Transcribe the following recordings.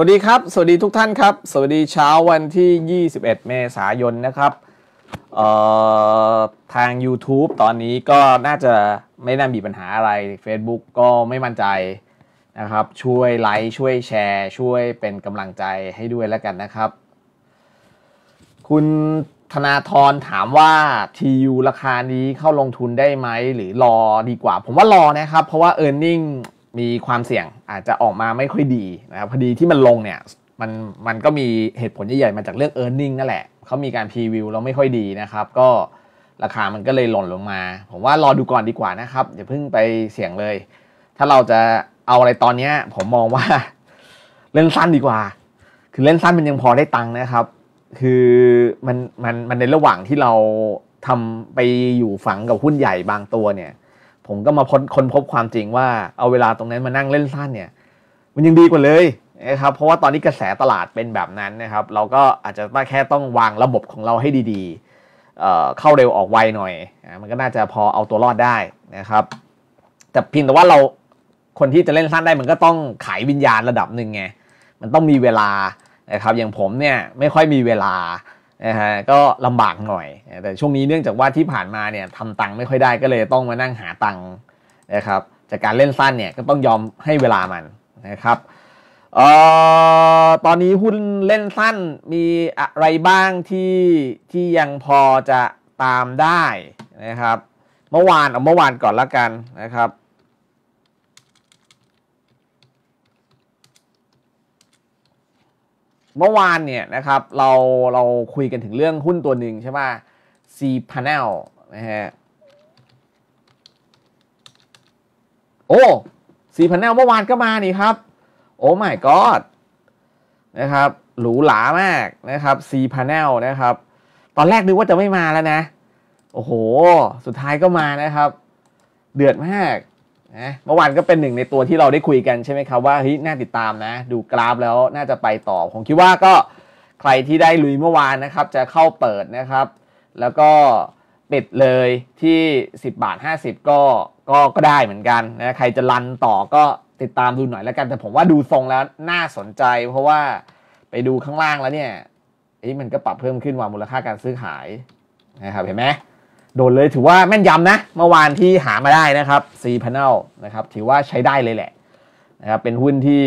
วัสดีครับ สวัสดีทุกท่านครับ สวัสดีเช้าวันที่ 21 เมษายนนะครับทาง YouTube ตอนนี้ก็น่าจะไม่น่ามีปัญหาอะไร Facebook ก็ไม่มั่นใจนะครับ ช่วยไลค์ช่วยแชร์ช่วยเป็นกำลังใจให้ด้วยแล้วกันนะครับ คุณธนาธรถามว่า TU ราคานี้เข้าลงทุนได้ไหมหรือรอดีกว่าผมว่ารอนะครับ เพราะว่า e a r n i n g มีความเสี่ยงอาจจะออกมาไม่ค่อยดีนะครับพอดีที่มันลงเนี่ย มันมันก็มีเหตุผลใหญ่ๆมาจากเรื่อง e a r n i n g นั่นแหละเขามีการพรีวิวเราไม่ค่อยดีนะครับ ก็ราคามันก็เลยหล่นลงมา ผมว่ารอดูก่อนดีกว่านะครับอย่าเพิ่งไปเสี่ยงเลย ถ้าเราจะเอาอะไรตอนนี้ผมมองว่าเล่นสั้นดีกว่า คือเล่นสั้นมันยังพอได้ตังค์นะครับ คือมันมันมันในระหว่างที่เราทำไปอยู่ฝังกับหุ้นใหญ่ บางตัวเนี่ยผมก็มาค้นพบความจริงว่าเอาเวลาตรงนั้นมานั่งเล่นสั้นเนี่ยมันยังดีกว่าเลยนะครับเพราะว่าตอนนี้กระแสตลาดเป็นแบบนั้นนะครับ เราก็อาจจะแค่ต้องวางระบบของเราให้ดีๆเข้าเร็วออกไวหน่อย มันก็น่าจะพอเอาตัวรอดได้นะครับแต่พิงแต่ว่าเราคนที่จะเล่นสั้นได้มันก็ต้องขายวิญญาณระดับหนึ่งไงมันต้องมีเวลานะครับอย่างผมเนี่ยไม่ค่อยมีเวลานะฮะก็ลำบากหน่อย แต่ช่วงนี้เนื่องจากว่าที่ผ่านมาเนี่ยทำตังค์ไม่ค่อยได้ก็เลยต้องมานั่งหาตังค์นะครับ จากการเล่นสั้นเนี่ยก็ต้องยอมให้เวลามันนะครับออตอนนี้หุ้นเล่นสั้นมีอะไรบ้างที่ที่ยังพอจะตามได้นะครับ เมื่อวานเอาเมื่อวานก่อนละกันนะครับเมื่อวานเนี่ยนะครับ เราเราคุยกันถึงเรื่องหุ้นตัวหนึ่งใช่ป่ะ C Panel นะฮะโอ้ซีพ n e แนลเมื่อวานก็มานี่ครับ โอ้ my god นะครับหรูหรามากนะครับซีพ n e แนลนะครับ ตอนแรกนึกว่าจะไม่มาแล้วนะ โอ้โห สุดท้ายก็มานะครับ เดือดมากนะเมื่อวานก็เป็นหนึ่งในตัวที่เราได้คุยกันใช่ไหมครับ ว่าเฮ้ยน่าติดตามนะ ดูกราฟแล้วน่าจะไปต่อ ผมคิดว่าก็ใครที่ได้ลุยเมื่อวานนะครับ จะเข้าเปิดนะครับ แล้วก็ปิดเลยที่ 10 บาท 50 ก็ก็ก็ได้เหมือนกันนะใครจะลันต่อก็ติดตามดูหน่อยแล้วกัน แต่ผมว่าดูทรงแล้วน่าสนใจเพราะว่าไปดูข้างล่างแล้วเนี่ยมันก็ปรับเพิ่มขึ้นว่ามูลค่าการซื้อขายนะครับเห็นไหมโดนเลยถือว่าแม่นยำนะเมื่อวานที่หามาได้นะครับ C Panel นะครับถือว่าใช้ได้เลยแหละนะครับเป็นหุ้นที่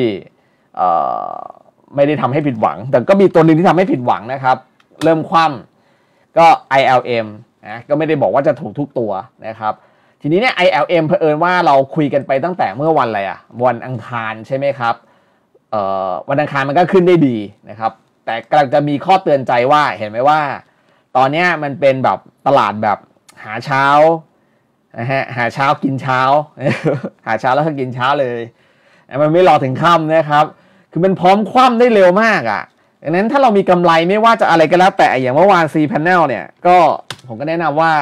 ไม่ได้ทำให้ผิดหวัง แต่ก็มีตัวหนึ่งที่ทำให้ผิดหวังนะครับ เริ่มคว่ำก็ ILM นะก็ไม่ได้บอกว่าจะถูกทุกตัวนะครับ ทีนี้เนี่ย ILM เผอิญว่า เราคุยกันไปตั้งแต่เมื่อวันอะไรอะวันอังคารใช่ไหมครับวันอังคารมันก็ขึ้นได้ดีนะครับ แต่กำลังจะมีข้อเตือนใจว่า เห็นไหมว่า ตอนนี้มันเป็นแบบตลาดแบบหาเช้านะฮะหาเช้ากินเช้า หาเช้าแล้วก็กินเช้าเลย มันไม่รอถึงค่ำนะครับคือมันพร้อมคว่ำได้เร็วมากอะ่ะดังนั้นถ้าเรามีกำไรไม่ว่าจะอะไรก็แล้วแต่อย่างเมื่อวานซีพันแนลเนี่ยก็ผมก็แนะนำว่า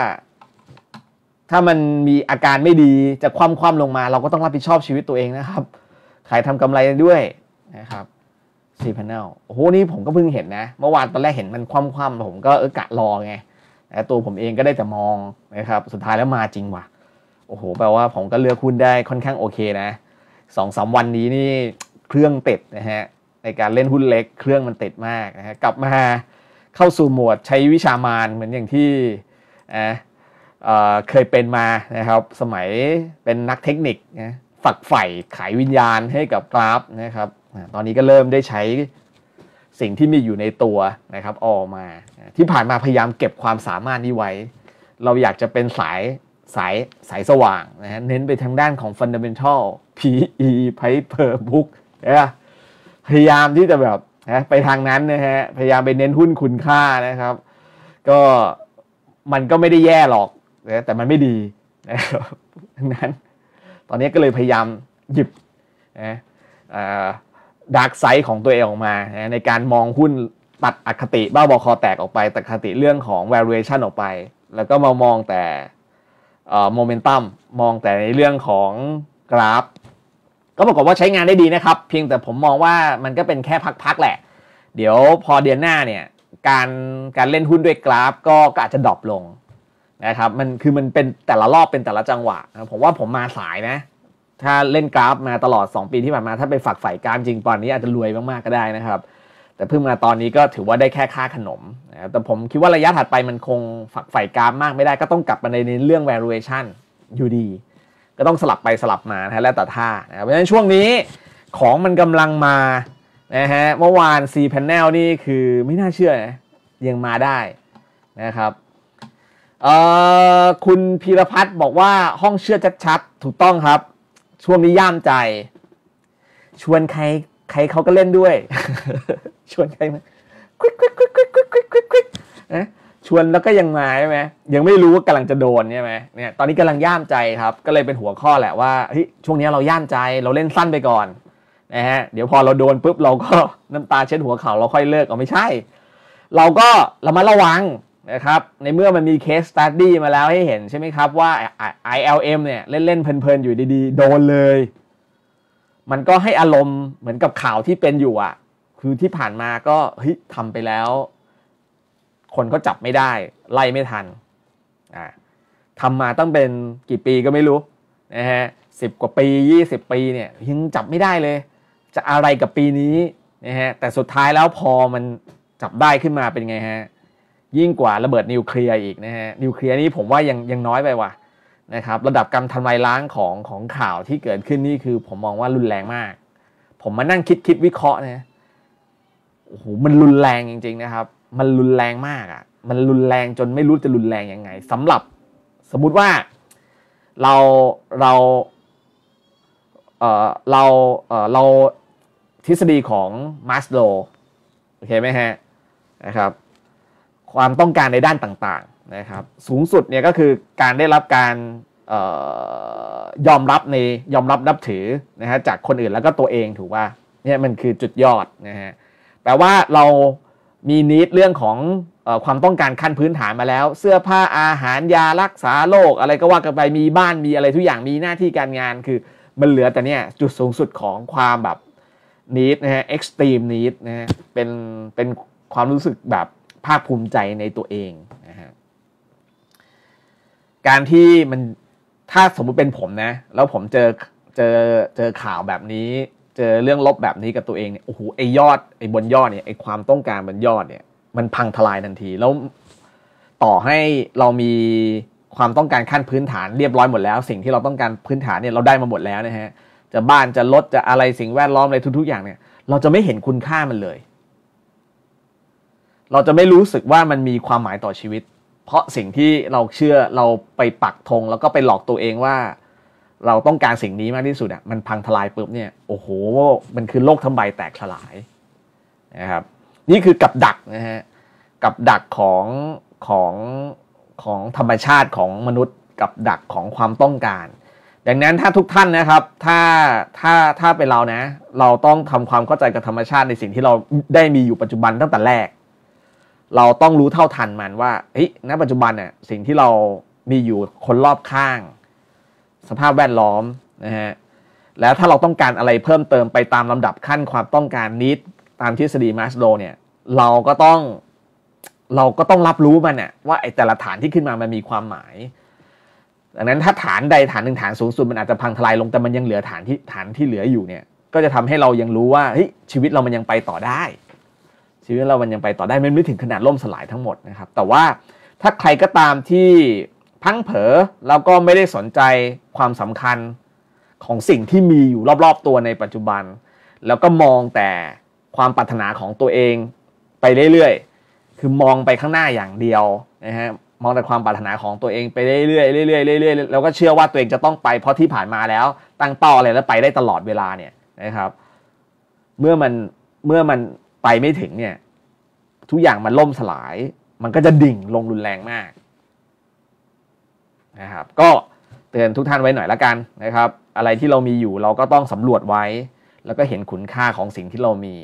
ถ้ามันมีอาการไม่ดีจะคว่ำคว่ำลงมา เราก็ต้องรับผิดชอบชีวิตตัวเองนะครับขายทำกำไรด้วยนะครับซีพันแนลโอ้โหนี่ผมก็เพิ่งเห็นนะเมื่อวานตอนแรกเห็นมันคว่ำคว่ำผมก็เออกะรอไงนะตัวผมเองก็ได้แต่มองนะครับสุดท้ายแล้วมาจริงว่ะ โอ้โห แปลว่าผมก็เลือกหุ้นได้ค่อนข้างโอเคนะสองสาวันนี้นี่เครื่องติดนะฮะในการเล่นหุ้นเล็กเครื่องมันติดมากนะฮะกลับมาเข้าสู่หมวดใช้วิชามานเหมือนอย่างที่นะเเคยเป็นมานะครับสมัยเป็นนักเทคนิคนะฝักใฝ่ขายวิญญาณให้กับกราฟนะครับตอนนี้ก็เริ่มได้ใช้สิ่งที่มีอยู่ในตัวนะครับออกมาที่ผ่านมาพยายามเก็บความสามารถนี้ไว้ เราอยากจะเป็นสายสายสายสว่างนะฮะเน้นไปทางด้านของ Fundamental PE Paper Book นะพยายามที่จะแบบนะไปทางนั้นนะฮะพยายามไปเน้นหุ้นคุณค่านะครับ ก็มันก็ไม่ได้แย่หรอกนะแต่มันไม่ดีนะครับดังนั้น ตอนนี้ก็เลยพยายามหยิบนะดาร์กไซด์ของตัวเองออกมาในการมองหุ้นตัดอคติบ้าบอคอแตกออกไป ตัดคติเรื่องของ valuation ออกไป แล้วก็มามองแต่โมเมนตัมมองแต่ในเรื่องของกราฟ ก็ปรากฏว่าใช้งานได้ดีนะครับ เพียงแต่ผมมองว่ามันก็เป็นแค่พัก ๆ แหละ เดี๋ยวพอเดือนหน้าเนี่ยการการเล่นหุ้นด้วยกราฟก็ก็อาจจะดรอปลงนะครับมันคือมันเป็นแต่ละรอบเป็นแต่ละจังหวะผมว่าผมมาสายนะถ้าเล่นกราฟมาตลอด 2 ปีที่ผ่านมา ถ้าไปฝักใฝ่กราฟจริงตอนนี้อาจจะรวยมากๆก็ได้นะครับ แต่เพิ่งมาตอนนี้ก็ถือว่าได้แค่ค่าขนมนะครับแต่ผมคิดว่าระยะถัดไปมันคงฝักใฝ่กราฟมากไม่ได้ ก็ต้องกลับมาในเรื่อง valuation อยู่ดี ก็ต้องสลับไปสลับมานะแล้วแต่ท่านะเพราะฉะนั้นช่วงนี้ของมันกำลังมานะฮะเมื่อวาน C panel นี่คือไม่น่าเชื่อนะยังมาได้นะครับคุณพีรพัฒน์บอกว่าห้องเชื่อชัดๆถูกต้องครับช่วงนี้ย่ามใจ ชวนใครใครเขาก็เล่นด้วยชวนใครมาควิกควิกควิกควิกควิกควิกควิกควิกนะชวนแล้วก็ยังมาใช่ไหมยังไม่รู้ว่ากำลังจะโดนใช่ไหมเนี่ยตอนนี้กำลังย่ามใจครับ ก็เลยเป็นหัวข้อแหละว่าเฮ้ยช่วงนี้เราย่ามใจเราเล่นสั้นไปก่อนนะฮะเดี๋ยวพอเราโดนปุ๊บเราก็น้ำตาเช็ดหัวเข่าเราค่อยเลิกเ็าไม่ใช่ เราก็เรามาระวังนะครับในเมื่อมันมีเคสสตัดดี้มาแล้วให้เห็นใช่ไหมครับ ว่า ILM เนี่ย เล่นนเพลินๆอยู่ดี ๆ โดนเลย มันก็ให้อารมณ์เหมือนกับข่าวที่เป็นอยู่อะคือที่ผ่านมาก็เฮ้ยทำไปแล้ว คนก็จับไม่ได้ ไล่ไม่ทันอ่าทำมาต้องเป็นกี่ปีก็ไม่รู้นะฮะสิบกว่าปี 20 ปีเนี่ย ยังจับไม่ได้เลย จะอะไรกับปีนี้นะฮะแต่สุดท้ายแล้วพอมันจับได้ขึ้นมาเป็นไงฮะยิ่งกว่าระเบิดนิวเคลียร์อีกนะฮะนิวเคลียร์นี้ผมว่ายังยังน้อยไปว่ะนะครับ ระดับการทำลายล้างของของข่าวที่เกิดขึ้นนี่คือ ผมมองว่ารุนแรงมาก ผมมานั่งคิดคิดวิเคราะห์นะโอ้โหมันรุนแรงจริง ๆนะครับ มันรุนแรงมากอะ่ะ มันรุนแรงจนไม่รู้จะรุนแรงยังไง สำหรับสมมุติว่าเราเราเอ่อเราเอ่อเราทฤษฎีของมาสโลโอเคไหมฮะนะครับความต้องการในด้านต่างๆนะครับสูงสุดเนี่ยก็คือการได้รับการยอมรับในยอมรับนับถือนะฮะจากคนอื่นแล้วก็ตัวเองถูกว่าเนี่ยมันคือจุดยอดนะฮะแปลว่าเรามีนิดเรื่องของอความต้องการขั้นพื้นฐานมาแล้ว เสื้อผ้าอาหารยารักษาโรคอะไรก็ว่ากันไปมีบ้านมีอะไรทุกอย่างมีหน้าที่การงานคือมันเหลือแต่เนี่ยจุดสูงสุดของความแบบนิดนะฮะเอ็กซ์ตรีมนิดนะฮะเป็นเป็นความรู้สึกแบบภาคภูมิใจในตัวเองนะฮะ การที่มันถ้าสมมุติเป็นผมนะ แล้วผมเจอเจอเจอข่าวแบบนี้ เจอเรื่องลบแบบนี้กับตัวเองเนี่ยโอ้โหไอยอดไอบนยอดเนี่ยไอความต้องการบนยอดเนี่ย มันพังทลายทันทีแล้วต่อให้เรามีความต้องการขั้นพื้นฐานเรียบร้อยหมดแล้ว สิ่งที่เราต้องการพื้นฐานเนี่ยเราได้มาหมดแล้วนะฮะจะบ้านจะรถจะอะไรสิ่งแวดล้อมอะไรทุกๆ อย่างเนี่ยเราจะไม่เห็นคุณค่ามันเลยเราจะไม่รู้สึกว่ามันมีความหมายต่อชีวิต เพราะสิ่งที่เราเชื่อเราไปปักธงแล้วก็ไปหลอกตัวเองว่าเราต้องการสิ่งนี้มากที่สุดอ่ะมันพังทลายปุ๊บเนี่ยโอ้โห มันคือโลกทั้งใบแตกสลายนะครับนี่คือกับดักนะฮะกับดักของของของธรรมชาติของมนุษย์ กับดักของความต้องการ ดังนั้นถ้าทุกท่านนะครับถ้าถ้าถ้าเป็นเรานะเราต้องทำความเข้าใจกับธรรมชาติในสิ่งที่เราได้มีอยู่ปัจจุบันตั้งแต่แรกเราต้องรู้เท่าทันมันว่าเฮ้ยณปัจจุบันเนี่ยสิ่งที่เรามีอยู่คนรอบข้าง สภาพแวดล้อมนะฮะแล้วถ้าเราต้องการอะไรเพิ่มเติมไปตามลำดับขั้นความต้องการนิดตามทฤษฎีมาสโลเนี่ยเราก็ต้องเราก็ต้องรับรู้มันเนี่ยว่าไอ้แต่ละฐานที่ขึ้นมามันมีความหมาย ดังนั้นถ้าฐานใดฐานหนึ่งฐานสูงสุดมันอาจจะพังทลายลงแต่มันยังเหลือฐานที่ฐานที่เหลืออยู่เนี่ยก็จะทำให้เรายังรู้ว่าเฮ้ยชีวิตเรามันยังไปต่อได้ีวิตเรามันยังไปต่อได้ไม่ถึงขนาดล่มสลายทั้งหมดนะครับ แต่ว่าถ้าใครก็ตามที่พังเผลอแล้วก็ไม่ได้สนใจความสำคัญของสิ่งที่มีอยู่รอบๆ ตัวในปัจจุบัน แล้วก็มองแต่ความปรารถนาของตัวเองไปเรื่อยๆคือมองไปข้างหน้าอย่างเดียวนะฮะมองแต่ความปรารถนาของตัวเอง ไปเรื่อยๆเรื่อยๆเรื่อยๆแล้วก็เชื่อว่าตัวเองจะต้องไปเพราะที่ผ่านมาแล้ว ตั้งเป้าอะไรแล้วไปได้ตลอดเวลาเนี่ยนะครับ เมื่อมันเมื่อมันไปไม่ถึงเนี่ย ทุกอย่างมันล่มสลาย มันก็จะดิ่งลงรุนแรงมากนะครับ ก็เตือนทุกท่านไว้หน่อยละกันนะครับ อะไรที่เรามีอยู่เราก็ต้องสำรวจไว้ แล้วก็เห็นคุณค่าของสิ่งที่เรามี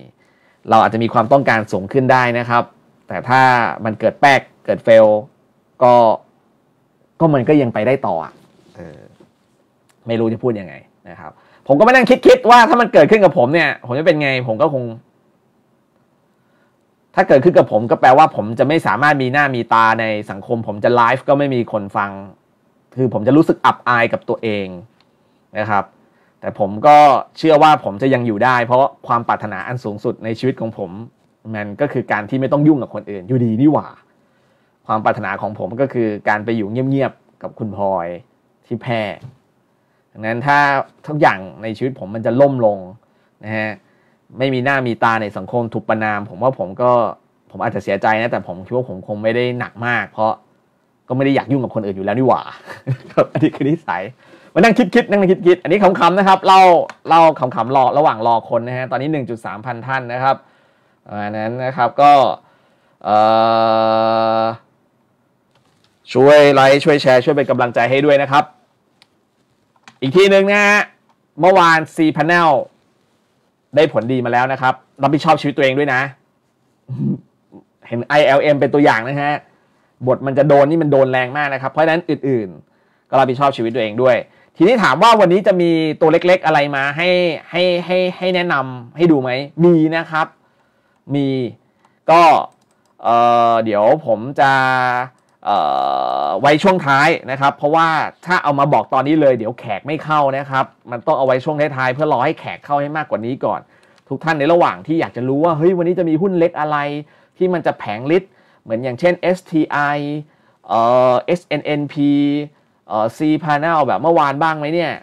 เราอาจจะมีความต้องการสูงขึ้นได้นะครับ แต่ถ้ามันเกิดแป๊กเกิดเฟลก็ก็มันก็ยังไปได้ต่ออ่ะไม่รู้จะพูดยังไงนะครับ ผมก็ไม่นั่งคิดๆว่าถ้ามันเกิดขึ้นกับผมเนี่ยผมจะเป็นไง ผมก็คงถ้าเกิดขึ้นกับผมก็แปลว่าผมจะไม่สามารถมีหน้ามีตาในสังคม ผมจะไลฟ์ก็ไม่มีคนฟัง คือผมจะรู้สึกอับอาย กับตัวเองนะครับ แต่ผมก็เชื่อว่าผมจะยังอยู่ได้ เพราะความปรารถนาอันสูงสุดในชีวิตของผมมันก็คือการที่ไม่ต้องยุ่งกับคนอื่น อยู่ดีนี่หว่า ความปรารถนาของผมก็คือ การไปอยู่เงียบๆกับคุณพลอยที่แพร่ดังนั้นถ้าทุกอย่างในชีวิตผมมันจะล่มลงนะฮะไม่มีหน้ามีตาในสังคมถูกประนาม ผมว่าผมก็ผมอาจจะเสียใจนะ แต่ผมคิดว่าผมคงไม่ได้หนักมาก เพราะก็ไม่ได้อยากยุ่งกับคนอื่นอยู่แล้วนี่หว่า ครับอันนี้คือนิสัยมานั่งคิดคิดนั่งคิดคิดอันนี้ขำๆนะครับเล่าเล่าขำๆรอระหว่างรอคนนะฮะตอนนี้หนึ่งจุดสามพันท่านนะครับอันนั้นนะครับก็ช่วยไลค์ช่วยแชร์ช่วยเป็นกำลังใจให้ด้วยนะครับ อีกทีหนึ่งนะฮะเมื่อวาน C Panel ได้ผลดีมาแล้วนะครับรับผิดชอบชีวิตตัวเองด้วยนะ เห็น ILM เป็นตัวอย่างนะฮะ บทมันจะโดนนี่มันโดนแรงมากนะครับ เพราะฉะนั้นอื่นๆ ก็รับผิดชอบชีวิตตัวเองด้วย ทีนี้ถามว่าวันนี้จะมีตัวเล็กๆ อะไรมาให้ให้ให้ให้แนะนำให้ดูไหม มีนะครับ มี ก็เเดี๋ยวผมจะไว้ช่วงท้ายนะครับเพราะว่าถ้าเอามาบอกตอนนี้เลยเดี๋ยวแขกไม่เข้านะครับมันต้องเอาไว้ช่วงท้ายๆเพื่อรอให้แขกเข้าให้มากกว่านี้ก่อน ทุกท่านในระหว่างที่อยากจะรู้ว่าเฮ้ยวันนี้จะมีหุ้นเล็กอะไรที่มันจะแผงลิตเหมือนอย่างเช่น STI เอ่อ SNNP เอ่อ C Panel แบบเมื่อวานบ้างไหมเนี่ย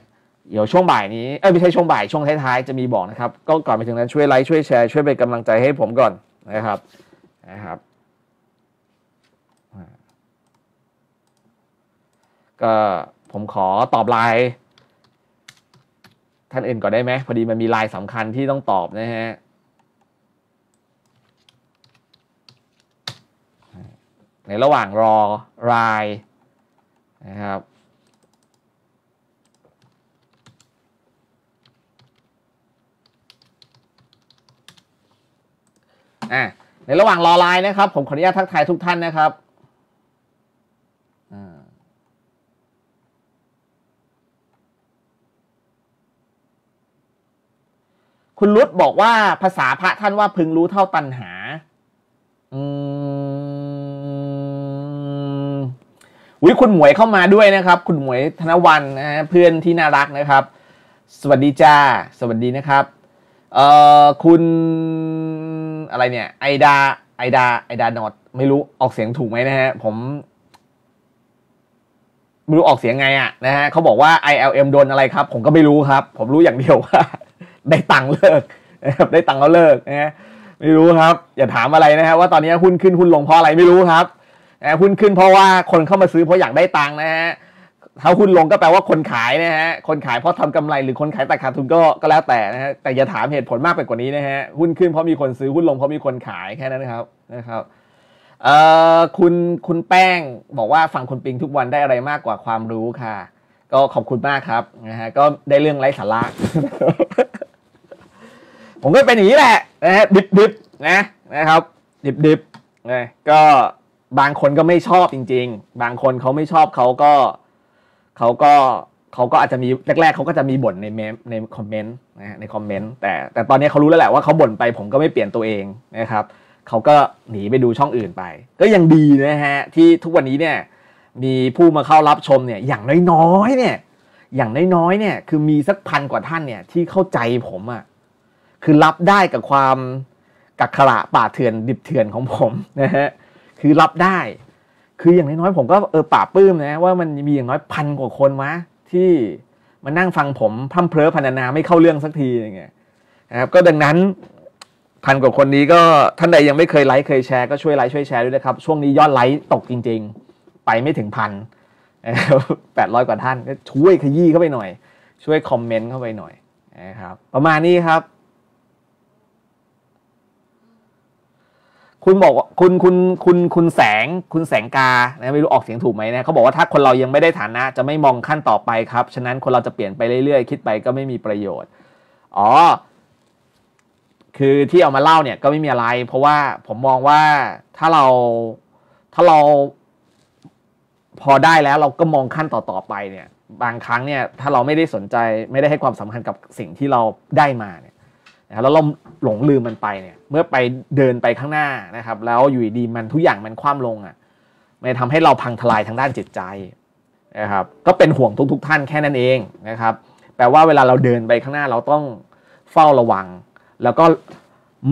เดี๋ยวช่วงบ่ายนี้เอ้ยไม่ใช่ช่วงบ่ายช่วงท้ายๆจะมีบอกนะครับก็ก่อนไปถึงนั้นช่วยไลค์ช่วยแชร์ช่วยเป็นกำลังใจให้ผมก่อนนะครับนะครับก็ผมขอตอบไลน์ท่านอื่นก่อนได้ไหมพอดีมันมีไลน์สำคัญที่ต้องตอบนะฮะในระหว่างรอรายนะครับในระหว่างรอไลน์นะครับ ผมขออนุญาตทักทายทุกท่านนะครับคุณรุดบอกว่าภาษาพระท่านว่าพึงรู้เท่าตันหา อืมวิคุณหมวยเข้ามาด้วยนะครับ คุณหมวยธนวันนะเพื่อนที่น่ารักนะครับ สวัสดีจ้า สวัสดีนะครับ เอ่อ คุณอะไรเนี่ย ไอดา ไอดา ไอดานอดไม่รู้ ออกเสียงถูกไหมนะฮะ ผม ไม่รู้ออกเสียงไงอะนะฮะ เขาบอกว่า ILM โดนอะไรครับ ผมก็ไม่รู้ครับ ผมรู้อย่างเดียวว่าได้ตังค์เลิกนะครับได้ตังค์แล้วเลิกนะไม่รู้ครับ อย่าถามอะไรนะฮะว่าตอนนี้หุ้นขึ้นหุ้นลงเพราะอะไรไม่รู้ครับนะหุ้นขึ้นเพราะว่าคนเข้ามาซื้อเพราะอยากได้ตังค์นะฮะถ้าหุ้นลงก็แปลว่าคนขายนะฮะคนขายเพราะทำกำไร หรือคนขายแต่ขาดทุนก็ก็แล้วแต่นะฮะแต่อย่าถามเหตุผลมากไปกว่านี้นะฮะหุ้นขึ้นเพราะมีคนซื้อหุ้นลงเพราะมีคนขายแค่นั้นครับนะครับเอ่อคุณคุณแป้งบอกว่าฟังคุณปิงทุกวันได้อะไรมากกว่าความรู้ค่ะ ก็ขอบคุณมากครับนะฮะก็ได้เรื่องไร้สาระผมก็เป็นอย่างนี้แหละนะฮะดิบๆ นะ นะครับ ดิบๆนะก็บางคนก็ไม่ชอบจริงๆ บางคนเขาไม่ชอบเขาก็ เขาก็เขาก็อาจจะมีแรก ๆเขาก็จะมีบ่นในเมมในคอมเมนต์นะฮะในคอมเมนต์แต่แต่ตอนนี้เขารู้แล้วแหละว่าเขาบ่นไปผมก็ไม่เปลี่ยนตัวเองนะครับเขาก็หนีไปดูช่องอื่นไป ก็ยังดีนะฮะที่ทุกวันนี้เนี่ยมีผู้มาเข้ารับชมเนี่ยอย่างน้อยๆเนี่ยอย่างน้อยๆเนี่ยคือมีสักพันกว่าท่านเนี่ยที่เข้าใจผมอ่ะคือรับได้กับความกักขระป่าเถื่อนดิบเถื่อนของผมนะฮะ คือรับได้ คืออย่างน้อยๆ ผมก็เออป่าปื้มนะ ว่ามันมีอย่างน้อยพันกว่าคนวะที่มานั่งฟังผมพั่มเพลอพันนาไม่เข้าเรื่องสักทีอย่างเงี้ยนะครับก็ดังนั้นพันกว่าคนนี้ก็ท่านใดยังไม่เคยไลค์เคยแชร์ก็ช่วยไลค์ช่วยแชร์ด้วยนะครับช่วงนี้ยอดไลค์ตกจริงๆ ไปไม่ถึงพันแปดร้อยกว่าท่านช่วยขยี้เข้าไปหน่อย ช่วยคอมเมนต์เข้าไปหน่อยนะครับประมาณนี้ครับคุณบอกว่าคุณคุณคุณคุณแสง คุณแสงกานะไม่รู้ออกเสียงถูกไหมนะเขาบอกว่าถ้าคนเรายังไม่ได้ฐานะ จะไม่มองขั้นต่อไปครับฉะนั้นคนเราจะเปลี่ยนไปเรื่อยๆคิดไปก็ไม่มีประโยชน์อ๋อ คือที่เอามาเล่าเนี่ยก็ไม่มีอะไร เพราะว่าผมมองว่าถ้าเราถ้าเราพอได้แล้วเราก็มองขั้นต่อๆไปเนี่ยบางครั้งเนี่ยถ้าเราไม่ได้สนใจไม่ได้ให้ความสำคัญกับสิ่งที่เราได้มาเนี่ยแล้วเราหลงลืมมันไปเนี่ยเมื่อไปเดินไปข้างหน้านะครับ แล้วอยู่ดีมันทุกอย่างมันคว่ำลงอะ่ะมันทำให้เราพังทลายทางด้านจิตใจนะครับ ก็เป็นห่วงทุกๆทท่านแค่นั้นเองนะครับ แปลว่าเวลาเราเดินไปข้างหน้าเราต้องเฝ้าระวัง แล้วก็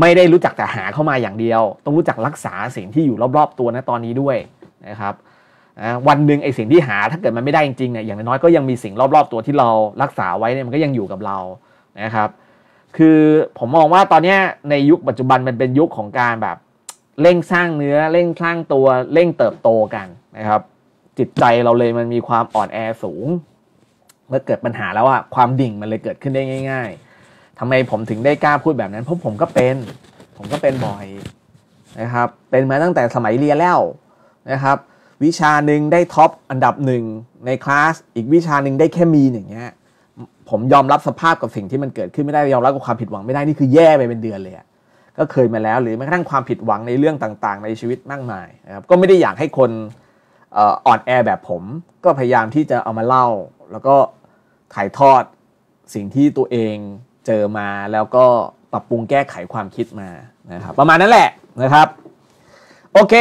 ไม่ได้รู้จักแต่หาเข้ามาอย่างเดียว ต้องรู้จักรักษาสิ่งที่อยู่รอบๆตัวนะตอนนี้ด้วยนะครับวันหนึ่งไอ้สิ่งที่หาถ้าเกิดมันไม่ได้จริงๆเนี่ยอย่างน้อยก็ยังมีสิ่งรอบๆตัวที่เรารักษาไว้เนี่ยมันก็ยังอยู่กับเรานะครับคือผมมองว่าตอนนี้ในยุคปัจจุบันมันเป็นยุคของการแบบ เร่งสร้างเนื้อเร่งสร้างตัวเร่งเติบโตกันนะครับ จิตใจเราเลยมันมีความอ่อนแอสูงเมื่อเกิดปัญหาแล้วอะความดิ่งมันเลยเกิดขึ้นได้ง่ายๆทำไมผมถึงได้กล้าพูดแบบนั้นเพราะผมก็เป็นผมก็เป็นบ่อยนะครับเป็นมาตั้งแต่สมัยเรียนแล้วนะครับ วิชาหนึ่งได้ท็อปอันดับหนึ่งในคลาสอีกวิชาหนึ่งได้แค่มีอย่างเงี้ยผมยอมรับสภาพกับสิ่งที่มันเกิดขึ้นไม่ได้ยอมรับกับความผิดหวังไม่ได้นี่คือแย่ไปเป็นเดือนเลย ก็เคยมาแล้ว หรือแม้กระทั่งความผิดหวังในเรื่องต่างๆ ในชีวิตมากมายนะครับก็ไม่ได้อยากให้คนอ่อนแอแบบผมก็พยายามที่จะเอามาเล่า แล้วก็ถ่ายทอดสิ่งที่ตัวเองเจอมาแล้วก็ปรับปรุงแก้ไขความคิดมานะครับ ประมาณนั้นแหละนะครับ โอเค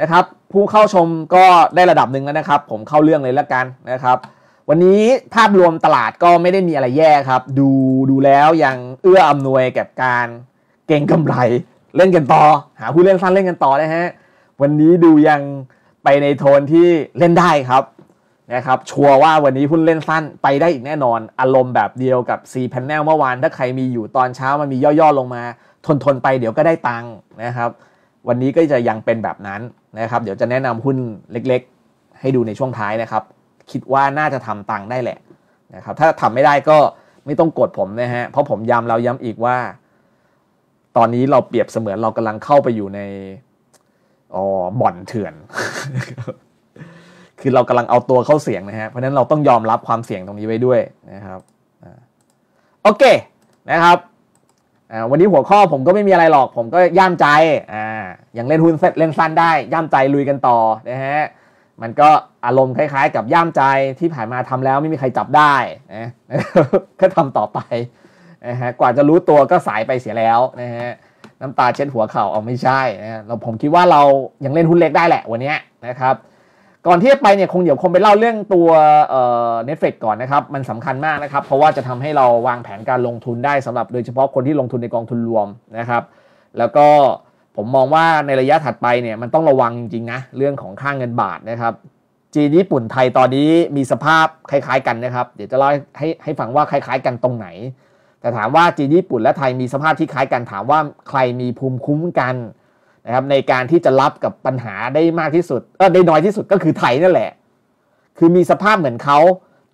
นะครับ ผู้เข้าชมก็ได้ระดับหนึ่งแล้วนะครับ ผมเข้าเรื่องเลยแล้วกันนะครับวันนี้ภาพรวมตลาดก็ไม่ได้มีอะไรแย่ครับดูดูแล้วยังเอื้ออำนวยกับการเก่งกำไรเล่นกันต่อ หาผู้เล่นสั้นเล่นกันต่อนะฮะวันนี้ดูยังไปในโทนที่เล่นได้ครับนะครับ ชัวร์ว่าวันนี้หุ้นเล่นสั้นไปได้อีกแน่นอนอารมณ์แบบเดียวกับีผ่นแนลเมื่อวานถ้าใครมีอยู่ตอนเช้ามันมีย่อๆลงมา ทนทนไปเดี๋ยวก็ได้ตังค์นะครับ วันนี้ก็จะยังเป็นแบบนั้นนะครับ เดี๋ยวจะแนะนำหุ้นเล็ก ๆ ให้ดูในช่วงท้ายนะครับคิดว่าน่าจะทำตังค์ได้แหละนะครับ ถ้าทำไม่ได้ก็ไม่ต้องกดผมนะฮะ เพราะผมย้ำเราย้ำอีกว่า ตอนนี้เราเปรียบเสมือนเรากำลังเข้าไปอยู่ในอ๋อบ่อนเถื่อน คือเรากำลังเอาตัวเข้าเสียงนะฮะ เพราะฉะนั้นเราต้องยอมรับความเสี่ยงตรงนี้ไว้ด้วยนะครับโอเค นะครับวันนี้หัวข้อผมก็ไม่มีอะไรหรอกผมก็ย่ามใจอ่าอย่างเล่นหุ้นเสร็จเล่นสั้นได้ย่ามใจลุยกันต่อนะฮะมันก็อารมณ์คล้ายๆกับย่ามใจที่ผ่านมาทำแล้วไม่มีใครจับได้นะก็ทำต่อไปนะฮะกว่าจะรู้ตัวก็สายไปเสียแล้วนะฮะน้ำตาเช็ดหัวเข่าเอาไม่ใช่นะเราผมคิดว่าเรายังเล่นหุ้นเล็กได้แหละวันนี้นะครับ ก่อนที่จะไปเนี่ยคงเดี๋ยวคงไปเล่าเรื่องตัวเอ่อ n น t f l i x ก่อนนะครับมันสำคัญมากนะครับ เพราะว่าจะทำให้เราวางแผนการลงทุนได้สำหรับโดยเฉพาะคนที่ลงทุนในกองทุนรวมนะครับ แล้วก็ผมมองว่าในระยะถัดไปเนี่ยมันต้องระวังจริงนะเรื่องของค่างเงินบาทนะครับ จีนญี่ปุ่นไทยตอนนี้มีสภาพคล้ายๆกันนะครับ เดี๋ยวจะเล่าให้ให้ฟังว่าคล้าย ๆ กันตรงไหน แต่ถามว่าจีนญี่ปุ่นและไทยมีสภาพที่คล้ายกันถามว่าใครมีภูมิคุ้มกันะครับในการที่จะรับกับปัญหาได้มากที่สุดเออได้น้อยที่สุดก็คือไทยนั่นแหละคือมีสภาพเหมือนเขา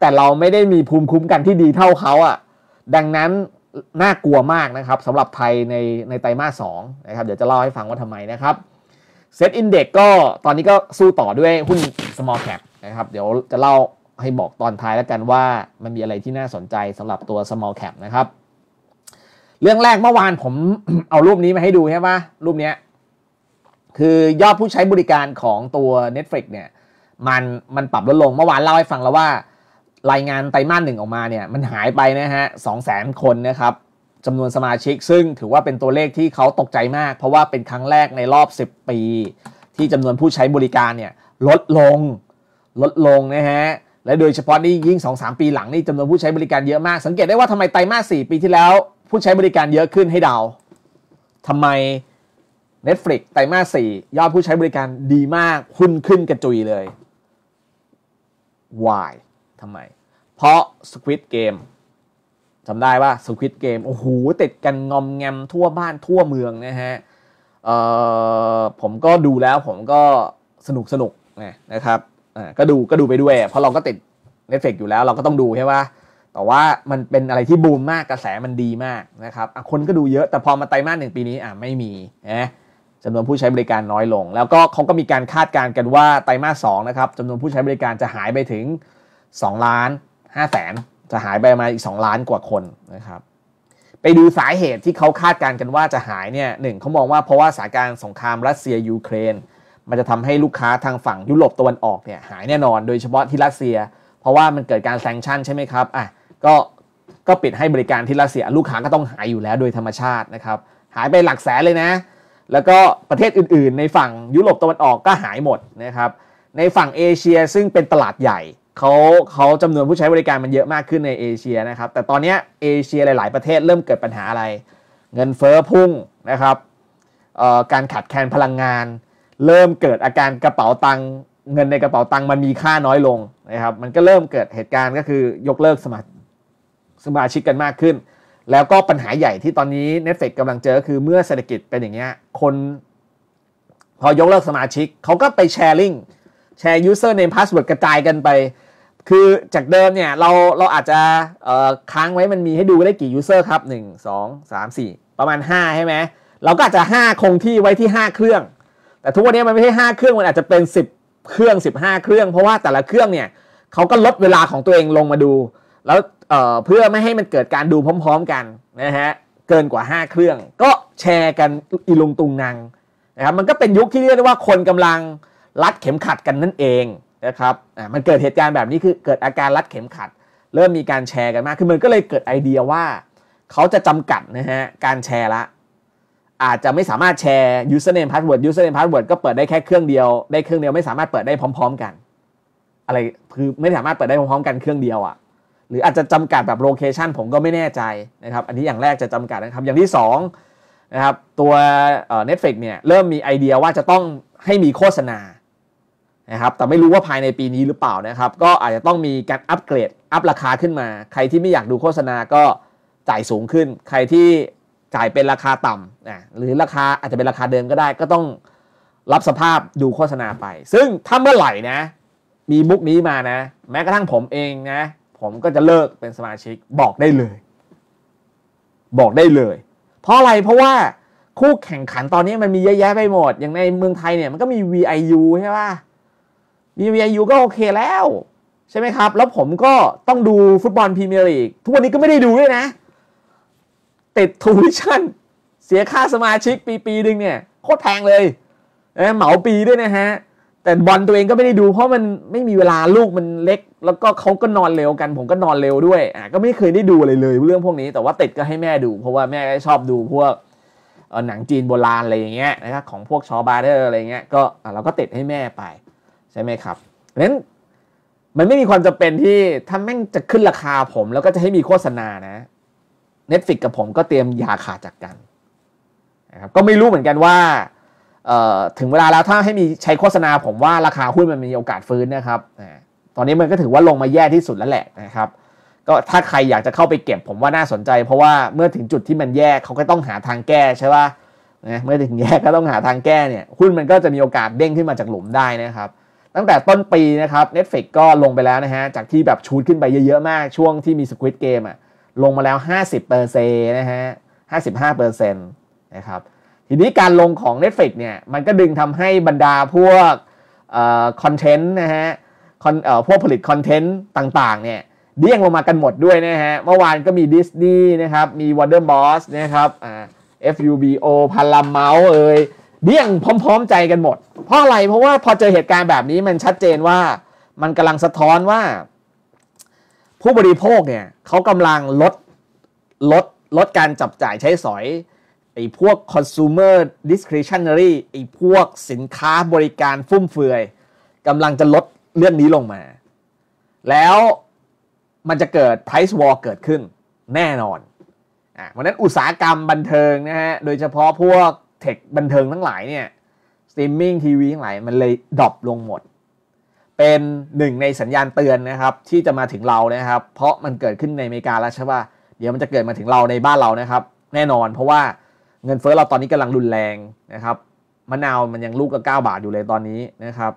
แต่เราไม่ได้มีภูมิคุ้มกันที่ดีเท่าเขาอะ่ะ ดังนั้นน่ากลัวมากนะครับสำหรับไทยในในไตรมาสสองนะครับเดี๋ยวจะเล่าให้ฟังว่าทำไมนะครับเซ็ตอินเด็กก็ตอนนี้ก็สู้ต่อด้วยหุ้น small cap นะครับเดี๋ยวจะเล่าให้บอกตอนท้ายแล้วกันว่า มันมีอะไรที่น่าสนใจสำหรับตัว small cap นะครับ เรื่องแรกเมื่อวานผมเอารูปนี้มาให้ดูใช่ไหมรูปเนี้ยคือยอดผู้ใช้บริการของตัว Netflix เนี่ย มันมันปรับลดลงเมื่อวานเล่าให้ฟังแล้วว่ารายงานไตรมาสหนึ่งออกมาเนี่ยมันหายไปนะฮะ สองแสนคนนะครับจำนวนสมาชิก ซึ่งถือว่าเป็นตัวเลขที่เขาตกใจมาก เพราะว่าเป็นครั้งแรกในรอบ 10 ปี ที่จำนวนผู้ใช้บริการเนี่ยลดลงลดลงนะฮะและโดยเฉพาะนี่ยิ่ง2-3ปีหลังนี่จำนวนผู้ใช้บริการเยอะมาก สังเกตได้ว่าทำไมไตรมาส4ปีที่แล้วผู้ใช้บริการเยอะขึ้นให้เดาทำไม Netflix ไตรมาส4ยอดผู้ใช้บริการดีมากหุ้นขึ้นกระจุยเลย Why ำไมเพราะ Squid Game จำได้ว่า Squid Game โอ้โหติดกันงอมแงมทั่วบ้านทั่วเมืองนะฮะผมก็ดูแล้วผมก็สนุกสนุกนะครับก็ดูก็ดูไปด้วยเพราะเราก็ติด Netflix อยู่แล้วเราก็ต้องดูใช่ปะแต่ว่ามันเป็นอะไรที่บูมมากกระแสมันดีมากนะครับคนก็ดูเยอะแต่พอมาไตมาสหนึ่งปีนี้อ่ะไม่มีนะจำนวนผู้ใช้บริการน้อยลงแล้วก็เขาก็มีการคาดการณ์กันว่าไตมาสสองนะครับจำนวนผู้ใช้บริการจะหายไปถึง2ล้าน5แสนจะหายไปมาอีก 2 ล้านกว่าคนนะครับไปดูสาเหตุที่เขาคาดการณ์กันว่าจะหายเนี่ยหนึ่งเขามองว่าเพราะว่าสถานการณ์สงครามรัสเซียยูเครน มันจะทำให้ลูกค้าทางฝั่งยุโรปตะวันออกเนี่ยหายแน่นอนโดยเฉพาะที่รัสเซีย เพราะว่ามันเกิดการแซงชั่นใช่ไหมครับอ่ะก็ก็ปิดให้บริการที่รัสเซียลูกค้าก็ต้องหายอยู่แล้วโดยธรรมชาตินะครับหายไปหลักแสนเลยนะแล้วก็ประเทศอื่น ๆ ในฝั่งยุโรปตะวันออกก็หายหมดนะครับในฝั่งเอเชียซึ่งเป็นตลาดใหญ่เขาเขาจำนวนผู้ใช้บริการมันเยอะมากขึ้นในเอเชียนะครับแต่ตอนนี้เอเชียหลาย ๆ ประเทศเริ่มเกิดปัญหาอะไร เงินเฟอ้อพุ่งนะครับการขาดแคลนพลังงาน เริ่มเกิดอาการกระเป๋าตังเงินในกระเป๋าตังมันมีค่าน้อยลงนะครับมันก็เริ่มเกิดเหตุการณ์ก็คือยกเลิกสมาสมาชิกกันมากขึ้น แล้วก็ปัญหาใหญ่ที่ตอนนี้ Netflix กำลังเจอคือเมื่อเศรษฐกิจเป็นอย่างเงี้ยคน พอยกเลิกสมาชิกเขาก็ไปแชร์ลิงแชร์ user n a m พาสเวิร์ดกระจายกันไปคือจากเดิมเนี่ยเราเราอาจจะค้างไว้มันมีให้ดูได้กี่ยูเซอร์ครับ1 2 3 4 ประมาณ5ใช่ไหมเราก็อาจจะ 5 คงที่ไว้ที่ 5 เครื่อง แต่ทุกวันนี้มันไม่ใช่5เครื่องมันอาจจะเป็น 10 เครื่อง 15 เครื่อง เพราะว่าแต่ละเครื่องเนี่ยเขาก็ลดเวลาของตัวเองลงมาดู แล้วเเพื่อไม่ให้มันเกิดการดูพร้อมๆกันนะฮะเกินกว่า 5 เครื่อง ก็แชร์กันอีลุงตุงนางนะครับมันก็เป็นยุคที่เรียกได้ว่าคนกำลังรัดเข็มขัดกันนั่นเองนะครับอ่ามันเกิดเหตุการณ์แบบนี้คือเกิดอาการรัดเข็มขัด เริ่มมีการแชร์กันมาก คือมันก็เลยเกิดไอเดียว่าเขาจะจำกัดนะฮะการแชร์ละ อาจจะไม่สามารถแชร์ username password username password ก็เปิดได้แค่เครื่องเดียว ได้เครื่องเดียวไม่สามารถเปิดได้พร้อมๆกัน อะไร คือไม่สามารถเปิดได้พร้อมๆกันเครื่องเดียวอะ่ะ หรืออาจจะจำกัดแบบโลเคชันผมก็ไม่แน่ใจนะครับ อันนี้อย่างแรกจะจำกัดนะครับ อย่างที่2นะครับตัวเน็ตฟลิกเนี่ยเริ่มมีไอเดียว่าจะต้องให้มีโฆษณานะครับ แต่ไม่รู้ว่าภายในปีนี้หรือเปล่านะครับ ก็อาจจะต้องมีการอัปเกรด อัพราคาขึ้นมา ใครที่ไม่อยากดูโฆษณาก็จ่ายสูงขึ้น ใครที่จ่ายเป็นราคาต่ำนะ หรือราคาอาจจะเป็นราคาเดิมก็ได้ ก็ต้องรับสภาพดูโฆษณาไป ซึ่งถ้าเมื่อไหร่นะ มีมุกนี้มานะ แม้กระทั่งผมเองนะ ผมก็จะเลิกเป็นสมาชิก บอกได้เลย บอกได้เลย เพราะอะไร เพราะว่าคู่แข่งขันตอนนี้มันมีเยอะแยะไปหมด อย่างในเมืองไทยเนี่ยมันก็มี VIU ใช่ป่ะมีเมียยูก็โอเคแล้ว ใช่ไหมครับ แล้วผมก็ต้องดูฟุตบอลพรีเมียร์ลีกทุกวันนี้ก็ไม่ได้ดูด้วยนะติดทูวิชั่นเสียค่าสมาชิกปีปีหนึ่งเนี่ย โคตรแพงเลย เหมาปีด้วยนะฮะ แต่บอลตัวเองก็ไม่ได้ดู เพราะมันไม่มีเวลาลูกมันเล็ก แล้วก็เขาก็นอนเร็วกันผมก็นอนเร็วด้วยอ่ะก็ไม่เคยได้ดูอะไรเลยเรื่องพวกนี้แต่ว่าติดก็ให้แม่ดูเพราะว่าแม่ชอบดูพวกหนังจีนโบราณอะไรอย่างเงี้ยนะครับของพวกชอบาเดอร์อะไรเงี้ยก็เราก็ติดให้แม่ไปใช่ไหมครับนั้นมันไม่มีความจำเป็นที่ถ้าแม่งจะขึ้นราคาผมแล้วก็จะให้มีโฆษณานะ Netflix กับผมก็เตรียมยาขาดจากกันนะครับ ก็ไม่รู้เหมือนกันว่าถึงเวลาแล้วถ้าให้มีใช้โฆษณาผมว่าราคาหุ้นมันมีโอกาสฟื้นนะครับ ตอนนี้มันก็ถือว่าลงมาแย่ที่สุดแล้วแหละนะครับ ก็ถ้าใครอยากจะเข้าไปเก็บผมว่าน่าสนใจ เพราะว่าเมื่อถึงจุดที่มันแย่เขาก็ต้องหาทางแก้ใช่ป่ะเมื่อถึงแย่ก็ต้องหาทางแก้เนี่ยหุ้นมันก็จะมีโอกาสเด้งขึ้นมาจากหลุมได้นะครับตั้งแต่ต้นปีนะครับ Netflix ก็ลงไปแล้วนะฮะจากที่แบบชูดขึ้นไปเยอะๆมากช่วงที่มี Squid Game อะลงมาแล้ว 50เปอร์เซ็นนะฮะ 55เปอร์เซ็นต์นะครับทีนี้การลงของ Netflix เนี่ยมันก็ดึงทำให้บรรดาพวกอคอนเทนต์นะฮะคอนพวกผลิตคอนเทนต์ต่างๆ เนี่ยเดี้ยงลงมากันหมดด้วยนะฮะ เมื่อวานก็มีดิสนีย์นะครับมี Wonder Boss นะครับอ่า FUBO พาราเมลเอ่ยเบี้ยงพร้อม ๆ ใจกันหมด เพราะอะไรเพราะว่าพอเจอเหตุการณ์แบบนี้มันชัดเจนว่ามันกำลังสะท้อนว่า ผู้บริโภคเนี่ยเขากำลังลดลด ลดการจับจ่ายใช้สอย ไอ้พวก consumer discretionary ไอ้พวกสินค้าบริการฟุ่มเฟือยกำลังจะลดเรื่องนี้ลงมา แล้วมันจะเกิด price war เกิดขึ้นแน่นอนอ่ะวันนั้นอุตสาหกรรมบันเทิงนะฮะโดยเฉพาะพวกเทคบันเทิงทั้งหลายเนี่ยสตรีมมิ่งทีวีทั้งหลายมันเลยดรอปลงหมด เป็นหนึ่งในสัญญาณเตือนนะครับ ที่จะมาถึงเรานะครับ เพราะมันเกิดขึ้นในอเมริกาแล้วใช่ป่ะเดี๋ยวมันจะเกิดมาถึงเราในบ้านเรานะครับ แน่นอนเพราะว่าเงินเฟ้อเราตอนนี้กำลังรุนแรงนะครับมะนาวมันยังลูกละ9บาทอยู่เลยตอนนี้นะครับ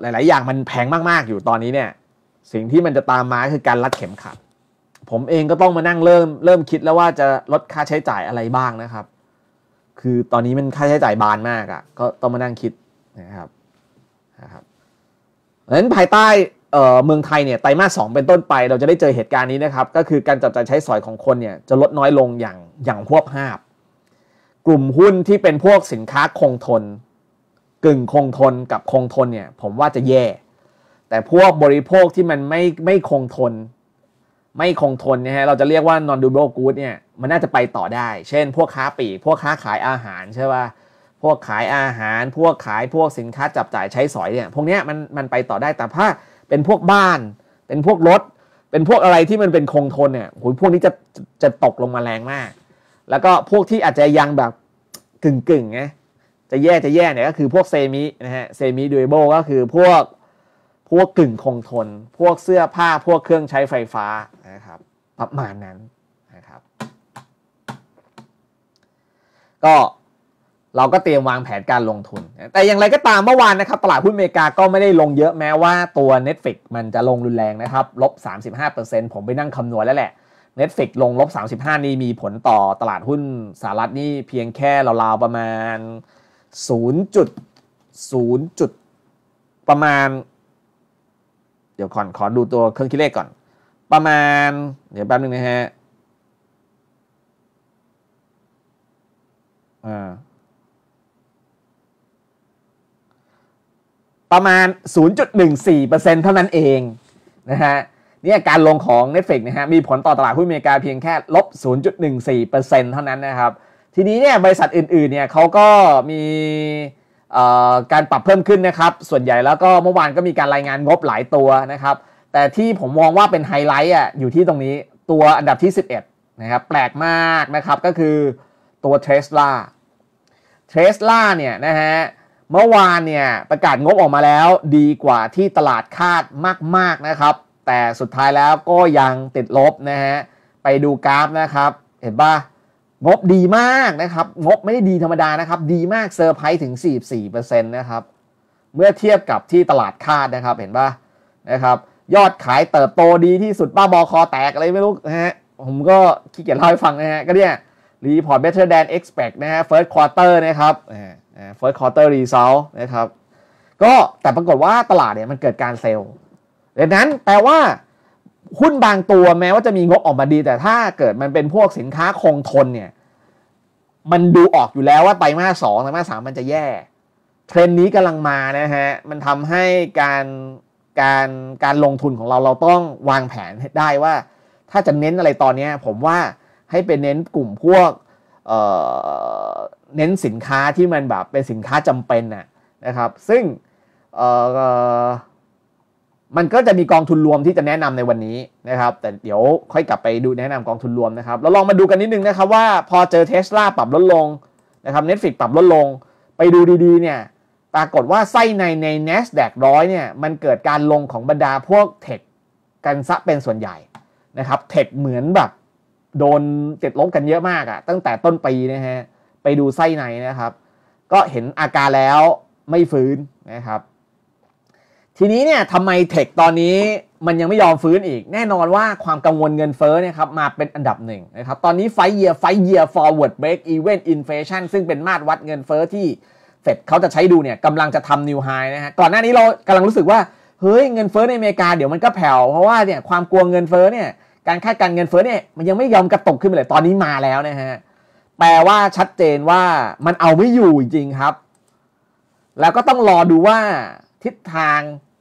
หลาย ๆ อย่างมันแพงมาก ๆ อยู่ตอนนี้เนี่ยสิ่งที่มันจะตามมาคือการรัดเข็มขัดผมเองก็ต้องมานั่งเริ่มเริ่มคิดแล้วว่าจะลดค่าใช้จ่ายอะไรบ้างนะครับคือตอนนี้มันค่าใช้จ่ายบานมากอะ่ะก็ต้องมานั่งคิดนะครับนะครับเพราะนั้นภายใต้เมืองไทยเนี่ยไตรมาสสเป็นต้นไปเราจะได้เจอเหตุการณ์นี้นะครับก็คือการจับจ่ายใช้สอยของคนเนี่ยจะลดน้อยลงอย่างอย่างพวบภาพกลุ่มหุ้นที่เป็นพวกสินค้าคงทน กึ่งคงทนกับคงทนเนี่ยผมว่าจะแย่ แต่พวกบริโภคที่มันไม่ไม่คงทนไม่คงทนนะฮะเราจะเรียกว่า non durable good เนี่ยมันน่าจะไปต่อได้ เช่นพวกค้าปีกพวกค้าขายอาหารใช่ป่ะพวกขายอาหาร พวกขายพวกสินค้าจับจ่ายใช้สอยเนี่ยพวกเนี้ยมันมันไปต่อได้แต่ถ้าเป็นพวกบ้านเป็นพวกรถ เป็นพวกอะไรที่มันเป็นคงทนเนี่ยโุยพวกนี้จะจะตกลงมาแรงมาก แล้วก็พวกที่อาจจะยังแบบกึ่งๆไงจะแย่จะแย่เนี่ยก็คือพวกเซมินะฮะเซมิดูเอเบก็คือพวกพวกกึ่งคงทน พวกเสื้อผ้า พวกเครื่องใช้ไฟฟ้านะครับประมาณนั้นนะครับ ก็ เราก็เตรียมวางแผนการลงทุน แต่อย่างไรก็ตามเมื่อวานนะครับ ตลาดหุ้นอเมริกาก็ไม่ได้ลงเยอะแม้ว่าตัว Netflix มันจะลงรุนแรงนะครับลบ35%ผมไปนั่งคำนวณแล้วแหละ Netflix ลงลบ 35 นี่มีผลต่อตลาดหุ้นสหรัฐนี่เพียงแค่ราวๆประมาณ0.0จุดประมาณเดี๋ยวก่อน ขอดูตัวเครื่องคิดเลขก่อนประมาณเดี๋ยวแป๊บนึงนะฮะประมาณ 0.14%เท่านั้นเองนะฮะนี่การลงของ Netflix นะฮะมีผลต่อตลาดหุ้นอเมริกาเพียงแค่ ลบ 0.14%เท่านั้นนะครับ ทีนี้เนี่ยบริษัทอื่นๆเนี่ยเขาก็มีการปรับเพิ่มขึ้นนะครับส่วนใหญ่แล้วก็เมื่อวานก็มีการรายงานงบหลายตัวนะครับแต่ที่ผมมองว่าเป็นไฮไลท์อ่ะอยู่ที่ตรงนี้ตัวอันดับที่ 11นะครับแปลกมากนะครับก็คือตัวเทสลาเทสลาเนี่ยนะฮะเมื่อวานเนี่ยประกาศงบออกมาแล้วดีกว่าที่ตลาดคาดมากๆนะครับ แต่สุดท้ายแล้วก็ยังติดลบนะฮะไปดูกราฟนะครับ เห็นปะ่ะงบดีมากนะครับ งบไม่ได้ดีธรรมดานะครับ ดีมากเซอร์ไพรส์ถึง 44%นะครับเมื่อเทียบกับที่ตลาดคาดนะครับ เห็นปะนะครับยอดขายเติบโตดีที่สุดป้าบอคอแตกอะไรไม่รู้นะฮะผมก็ขี้เกียจเล่าให้ฟังนะฮะก็เนี่ยรีพอร์ตเบเทอร์แดนเอ็กซ์เพนะฮะเฟิร์สควอเตอร์นะครับเฟิร์สควอเตอร์รีเซลนะครับ ก็แต่ปรากฏว่าตลาดเนี่ยมันเกิดการเซลล์ดังนั้นแปลว่าหุ้นบางตัวแม้ว่าจะมีงบออกมาดี แต่ถ้าเกิดมันเป็นพวกสินค้าคงทนเนี่ยมันดูออกอยู่แล้วว่าไตรมาสสองไตรมาสสามมันจะแย่ เทรนนี้กำลังมานะฮะมันทำให้การการการลงทุนของเราเราต้องวางแผนได้ว่า ถ้าจะเน้นอะไรตอนนี้ผมว่าให้เป็นเน้นกลุ่มพวกเเน้นสินค้าที่มันแบบเป็นสินค้าจำเป็นนะนะครับ ซึ่งมันก็จะมีกองทุนรวมที่จะแนะนำในวันนี้นะครับ แต่เดี๋ยวค่อยกลับไปดูแนะนำกองทุนรวมนะครับเราลองมาดูกันนิดนึงนะครับว่าพอเจอเทสลาปรับลดลงนะครับเน็ตฟิกปรับลดลง ไปดูดีๆเนี่ยปรากฏว่าไส้ในใน N a s แดกร้อยเนี่ยมันเกิดการลงของบรรดาพวกเทคกันซะเป็นส่วนใหญ่นะครับเทคเหมือนแบบ โดนติดลบกันเยอะมากอะตั้งแต่ต้นปีนะฮะไปดูไส้ในนะครับ ก็เห็นอาการแล้วไม่ฟื้นนะครับทีนี้เนี่ยทำไมเทคตอนนี้มันยังไม่ยอมฟื้นอีก แน่นอนว่าความกังวลเงินเฟ้อเนี่ยครับมาเป็นอันดับหนึ่งนะครับตอนนี้ไฟเยียร์ไฟเยียร์ฟอร์เวิร์ดเบรกอีเวนต์อินเฟชันซึ่งเป็นมาตรวัดเงินเฟ้อที่เฟดเขาจะใช้ดูเนี่ยกำลังจะทำนิวไฮนะฮะก่อนหน้านี้เรากำลังรู้สึกว่า เฮ้ยเงินเฟ้อในอเมริกาเดี๋ยวมันก็แผ่ว เพราะว่าเนี่ยความกลัวเงินเฟ้อเนี่ยการคาดการเงินเฟ้อเนี่ยมันยังไม่ยอมกระตุกขึ้นไปเลยตอนนี้มาแล้วนะฮะแปลว่าชัดเจนว่ามันเอาไม่อยู่จริงครับ แล้วก็ต้องรอดูว่าทิศทาง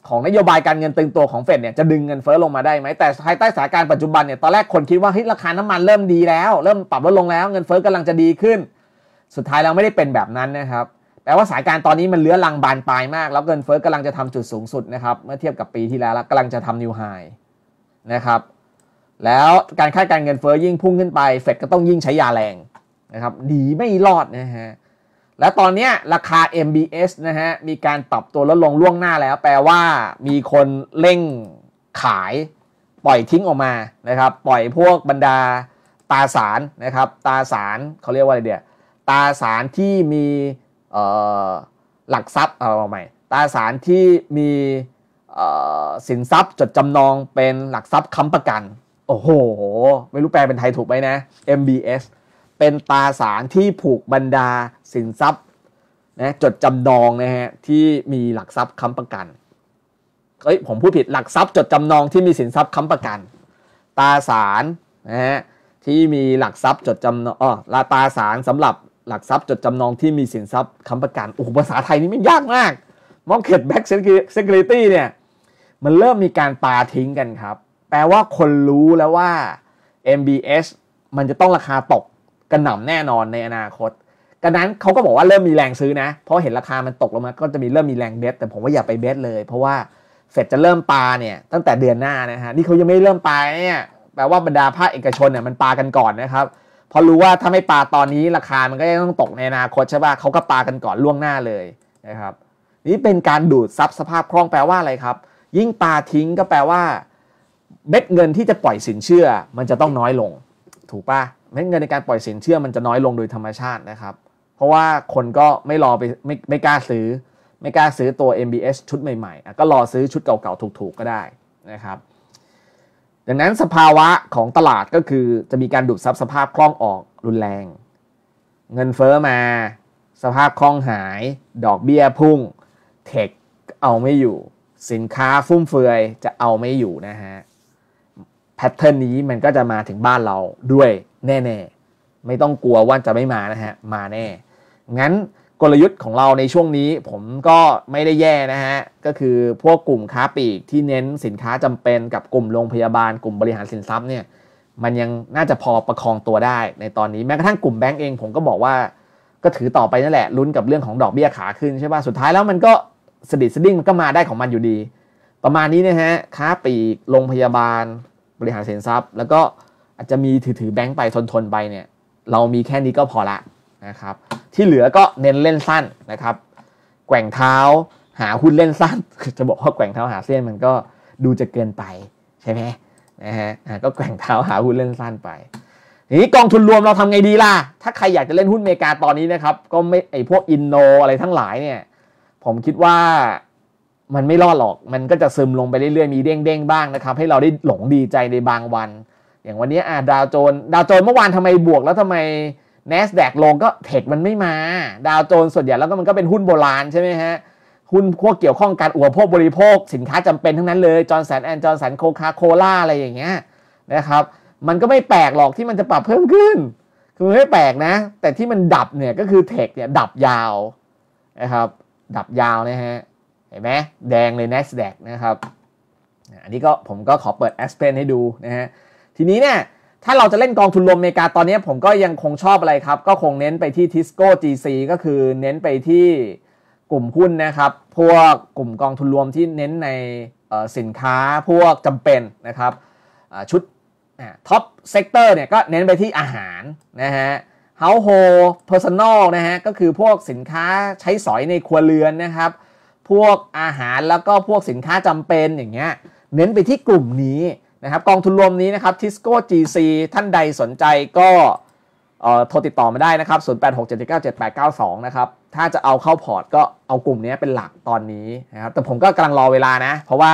ของนโยบายการเงินตึงตัวของเฟดเนี่ยจะดึงเงินเฟ้อลงมาได้ไหมแต่ภายใต้สถานการณ์ปัจจุบันเนี่ยตอนแรกคนคิดว่าเฮ้ยราคาน้ำมันเริ่มดีแล้ว เริ่มปรับลดลงแล้วเงินเฟ้อกำลังจะดีขึ้น สุดท้ายเราไม่ได้เป็นแบบนั้นนะครับแปลว่าสายการตอนนี้มันเลื้อลังบานปลายมากแล้วเงินเฟ้อกำลังจะทำจุดสูงสุดนะครับเมื่อเทียบกับปีที่แล้วแล้วกำลังจะทำนิวไฮนะครับแล้วการคาดการเงินเฟ้อยิ่งพุ่งขึ้นไปเฟดก็ต้องยิ่งใช้ยาแรงนะครับดีไม่รอดนะฮะและตอนนี้ราคา MBS นะฮะ มีการปรับตัวลดลงล่วงหน้าแล้ว แปลว่ามีคนเร่งขายปล่อยทิ้งออกมานะครับ ปล่อยพวกบรรดาตาสารนะครับ ตาสารเขาเรียกว่าอะไรเดียตาสารที่มีหลักทรัพย์เอาใหม่ ตาสารที่มีสินทรัพย์จดจำนองเป็นหลักทรัพย์ค้ำประกัน โอ้โห ไม่รู้แปลเป็นไทยถูกไหมนะ MBS เป็นตราสารที่ผูกบรรดาสินทรัพย์นะจดจำนองนะฮะที่มีหลักทรัพย์ค้ำประกันเอ้ยผมพูดผิดหลักทรัพย์ จดจำนองที่มีสินทรัพย์ค้ำประกันตราสารนะฮะที่มีหลักทรัพย์จดจำนองอ๋อลาตราสารสำหรับหลักทรัพย์จดจำนองที่มีสินทรัพย์ค้ำประกันโอ้โหภาษาไทยนี่มันยากมากมองเก็ตแบ็กเซกเรตี้เนี่ยมันเริ่มมีการปาทิ้งกันครับ แปลว่าคนรู้แล้วว่า MBS มันจะต้องราคาตกกระหน่ำแน่นอนในอนาคตกันนั้นเขาก็บอกว่าเริ่มมีแรงซื้อนะ เพราะเห็นราคามันตกลงมา ก็จะมีเริ่มมีแรงเบส แต่ผมว่าอย่าไปเบสเลย เพราะว่าเฟดจะเริ่มปาเนี่ย ตั้งแต่เดือนหน้านะฮะ นี่เขายังไม่เริ่มปาเนี่ย แปลว่าบรรดาภาคเอกชนเนี่ยมันปากันก่อนนะครับ เพราะรู้ว่าถ้าไม่ปาตอนนี้ราคา มันก็จะต้องตกในอนาคตใช่ป่ะเขาก็ปากันก่อนล่วงหน้าเลยนะครับ นี่เป็นการดูดซับสภาพคล่อง แปลว่าอะไรครับ ยิ่งปาทิ้งก็แปลว่าเม็ดเงินที่จะปล่อยสินเชื่อ มันจะต้องน้อยลง ถูกป่ะเงินในการปล่อยสินเชื่อมันจะน้อยลงโดยธรรมชาตินะครับ เพราะว่าคนก็ไม่รอไปไม่ไม่กล้าซื้อไม่กล้าซื้อตัว MBS ชุดใหม่ๆ ก็รอซื้อชุดเก่าๆ ถูกๆ ก็ได้นะครับ ดังนั้นสภาวะของตลาดก็คือ จะมีการดูดซับสภาพคล่องออกรุนแรง เงินเฟอ้อมา สภาพคล่องหาย ดอกเบี้ยพุ่ง เทคเอาไม่อยู่ สินค้าฟุ่มเฟือยจะเอาไม่อยู่นะฮะแพทเทิร์นนี้มันก็จะมาถึงบ้านเราด้วยแน่ๆ ไม่ต้องกลัวว่าจะไม่มานะฮะ มาแน่ งั้นกลยุทธ์ของเราในช่วงนี้ ผมก็ไม่ได้แย่นะฮะ ก็คือพวกกลุ่มค้าปลีกที่เน้นสินค้าจำเป็นกับกลุ่มโรงพยาบาลกลุ่มบริหารสินทรัพย์เนี่ย มันยังน่าจะพอประคองตัวได้ ในตอนนี้แม้กระทั่งกลุ่มแบงก์เองผมก็บอกว่าก็ถือต่อไปนั่นแหละลุ้นกับเรื่องของดอกเบี้ยขาขึ้นใช่ป่ะสุดท้ายแล้วมันก็สดิดสดิ้งมันก็มาได้ของมันอยู่ดี ประมาณนี้นะฮะค้าปลีกโรงพยาบาลบริหารสินทรัพย์แล้วก็อาจจะมีถือถือแบงก์ไปทนทนไปเนี่ย เรามีแค่นี้ก็พอละนะครับที่เหลือก็เน้นเล่นสั้นนะครับ แกว่งเท้าหาหุ้นเล่นสั้น จะบอกว่าแกว่งเท้าหาเส้นมันก็ดูจะเกินไปใช่ไหมนะฮะก็แกว่งเท้าหาหุ้นเล่นสั้นไปนี้กองทุนรวมเราทำไงดีล่ะถ้าใครอยากจะเล่นหุ้นเมกาตอนนี้นะครับก็ไม่ไอพวกอินโนอะไรทั้งหลายเนี่ยผมคิดว่ามันไม่รอดหรอก มันก็จะซึมลงไปเรื่อยๆ มีเด้งๆ บ้างนะครับ ให้เราได้หลงดีใจในบางวัน อย่างวันนี้อ่าดาวโจน ดาวโจนเมื่อวานทำไมบวกแล้วทำไม n a สแดกลงก็เทคมันไม่มา ดาวโจนส่วนใหญ่แล้วก็มันก็เป็นหุ้นโบราณใช่ไหมฮะ หุ้นพวกเกี่ยวข้องการอุปโภคบริโภคสินค้าจำเป็นทั้งนั้นเลย จอร์แดนแอนจอร์แดนโคคาโคล่าอะไรอย่างเงี้ยนะครับ มันก็ไม่แปลกหรอกที่มันจะปรับเพิ่มขึ้น คือไม่แปลกนะ แต่ที่มันดับเนี่ยก็คือเทคเนี่ยดับยาวนะครับ ดับยาวนะฮะห็นไหมแดงเลย NASDAQ นะครับ อันนี้ก็ผมก็ขอเปิด Aspen ให้ดูนะฮะ ทีนี้เนี่ยถ้าเราจะเล่นกองทุนรวมอเมริกาตอนนี้ผมก็ยังคงชอบอะไรครับ ก็คงเน้นไปที่ Tisco GC ก็คือเน้นไปที่กลุ่มหุ้นนะครับ พวกกลุ่มกองทุนรวมที่เน้นในสินค้าพวกจำเป็นนะครับ ชุดท็อปเซกเตอร์เนี่ยก็เน้นไปที่อาหารนะฮะเฮาโฮเพอร์ซันอลนะฮะก็คือพวกสินค้าใช้สอยในครัวเรือนนะครับพวกอาหารแล้วก็พวกสินค้าจำเป็นอย่างเงี้ยเน้นไปที่กลุ่มนี้นะครับกองทุนรวมนี้นะครับทิสโก้จีท่านใดสนใจก็ โทรติดต่อมาได้นะครับ0 8 6 7ก9 7 8 9 2นะครับถ้าจะเอาเข้าพอร์ตก็เอากลุ่มนี้เป็นหลักตอนนี้นะครับแต่ผมก็กำลังรอเวลานะ เพราะว่า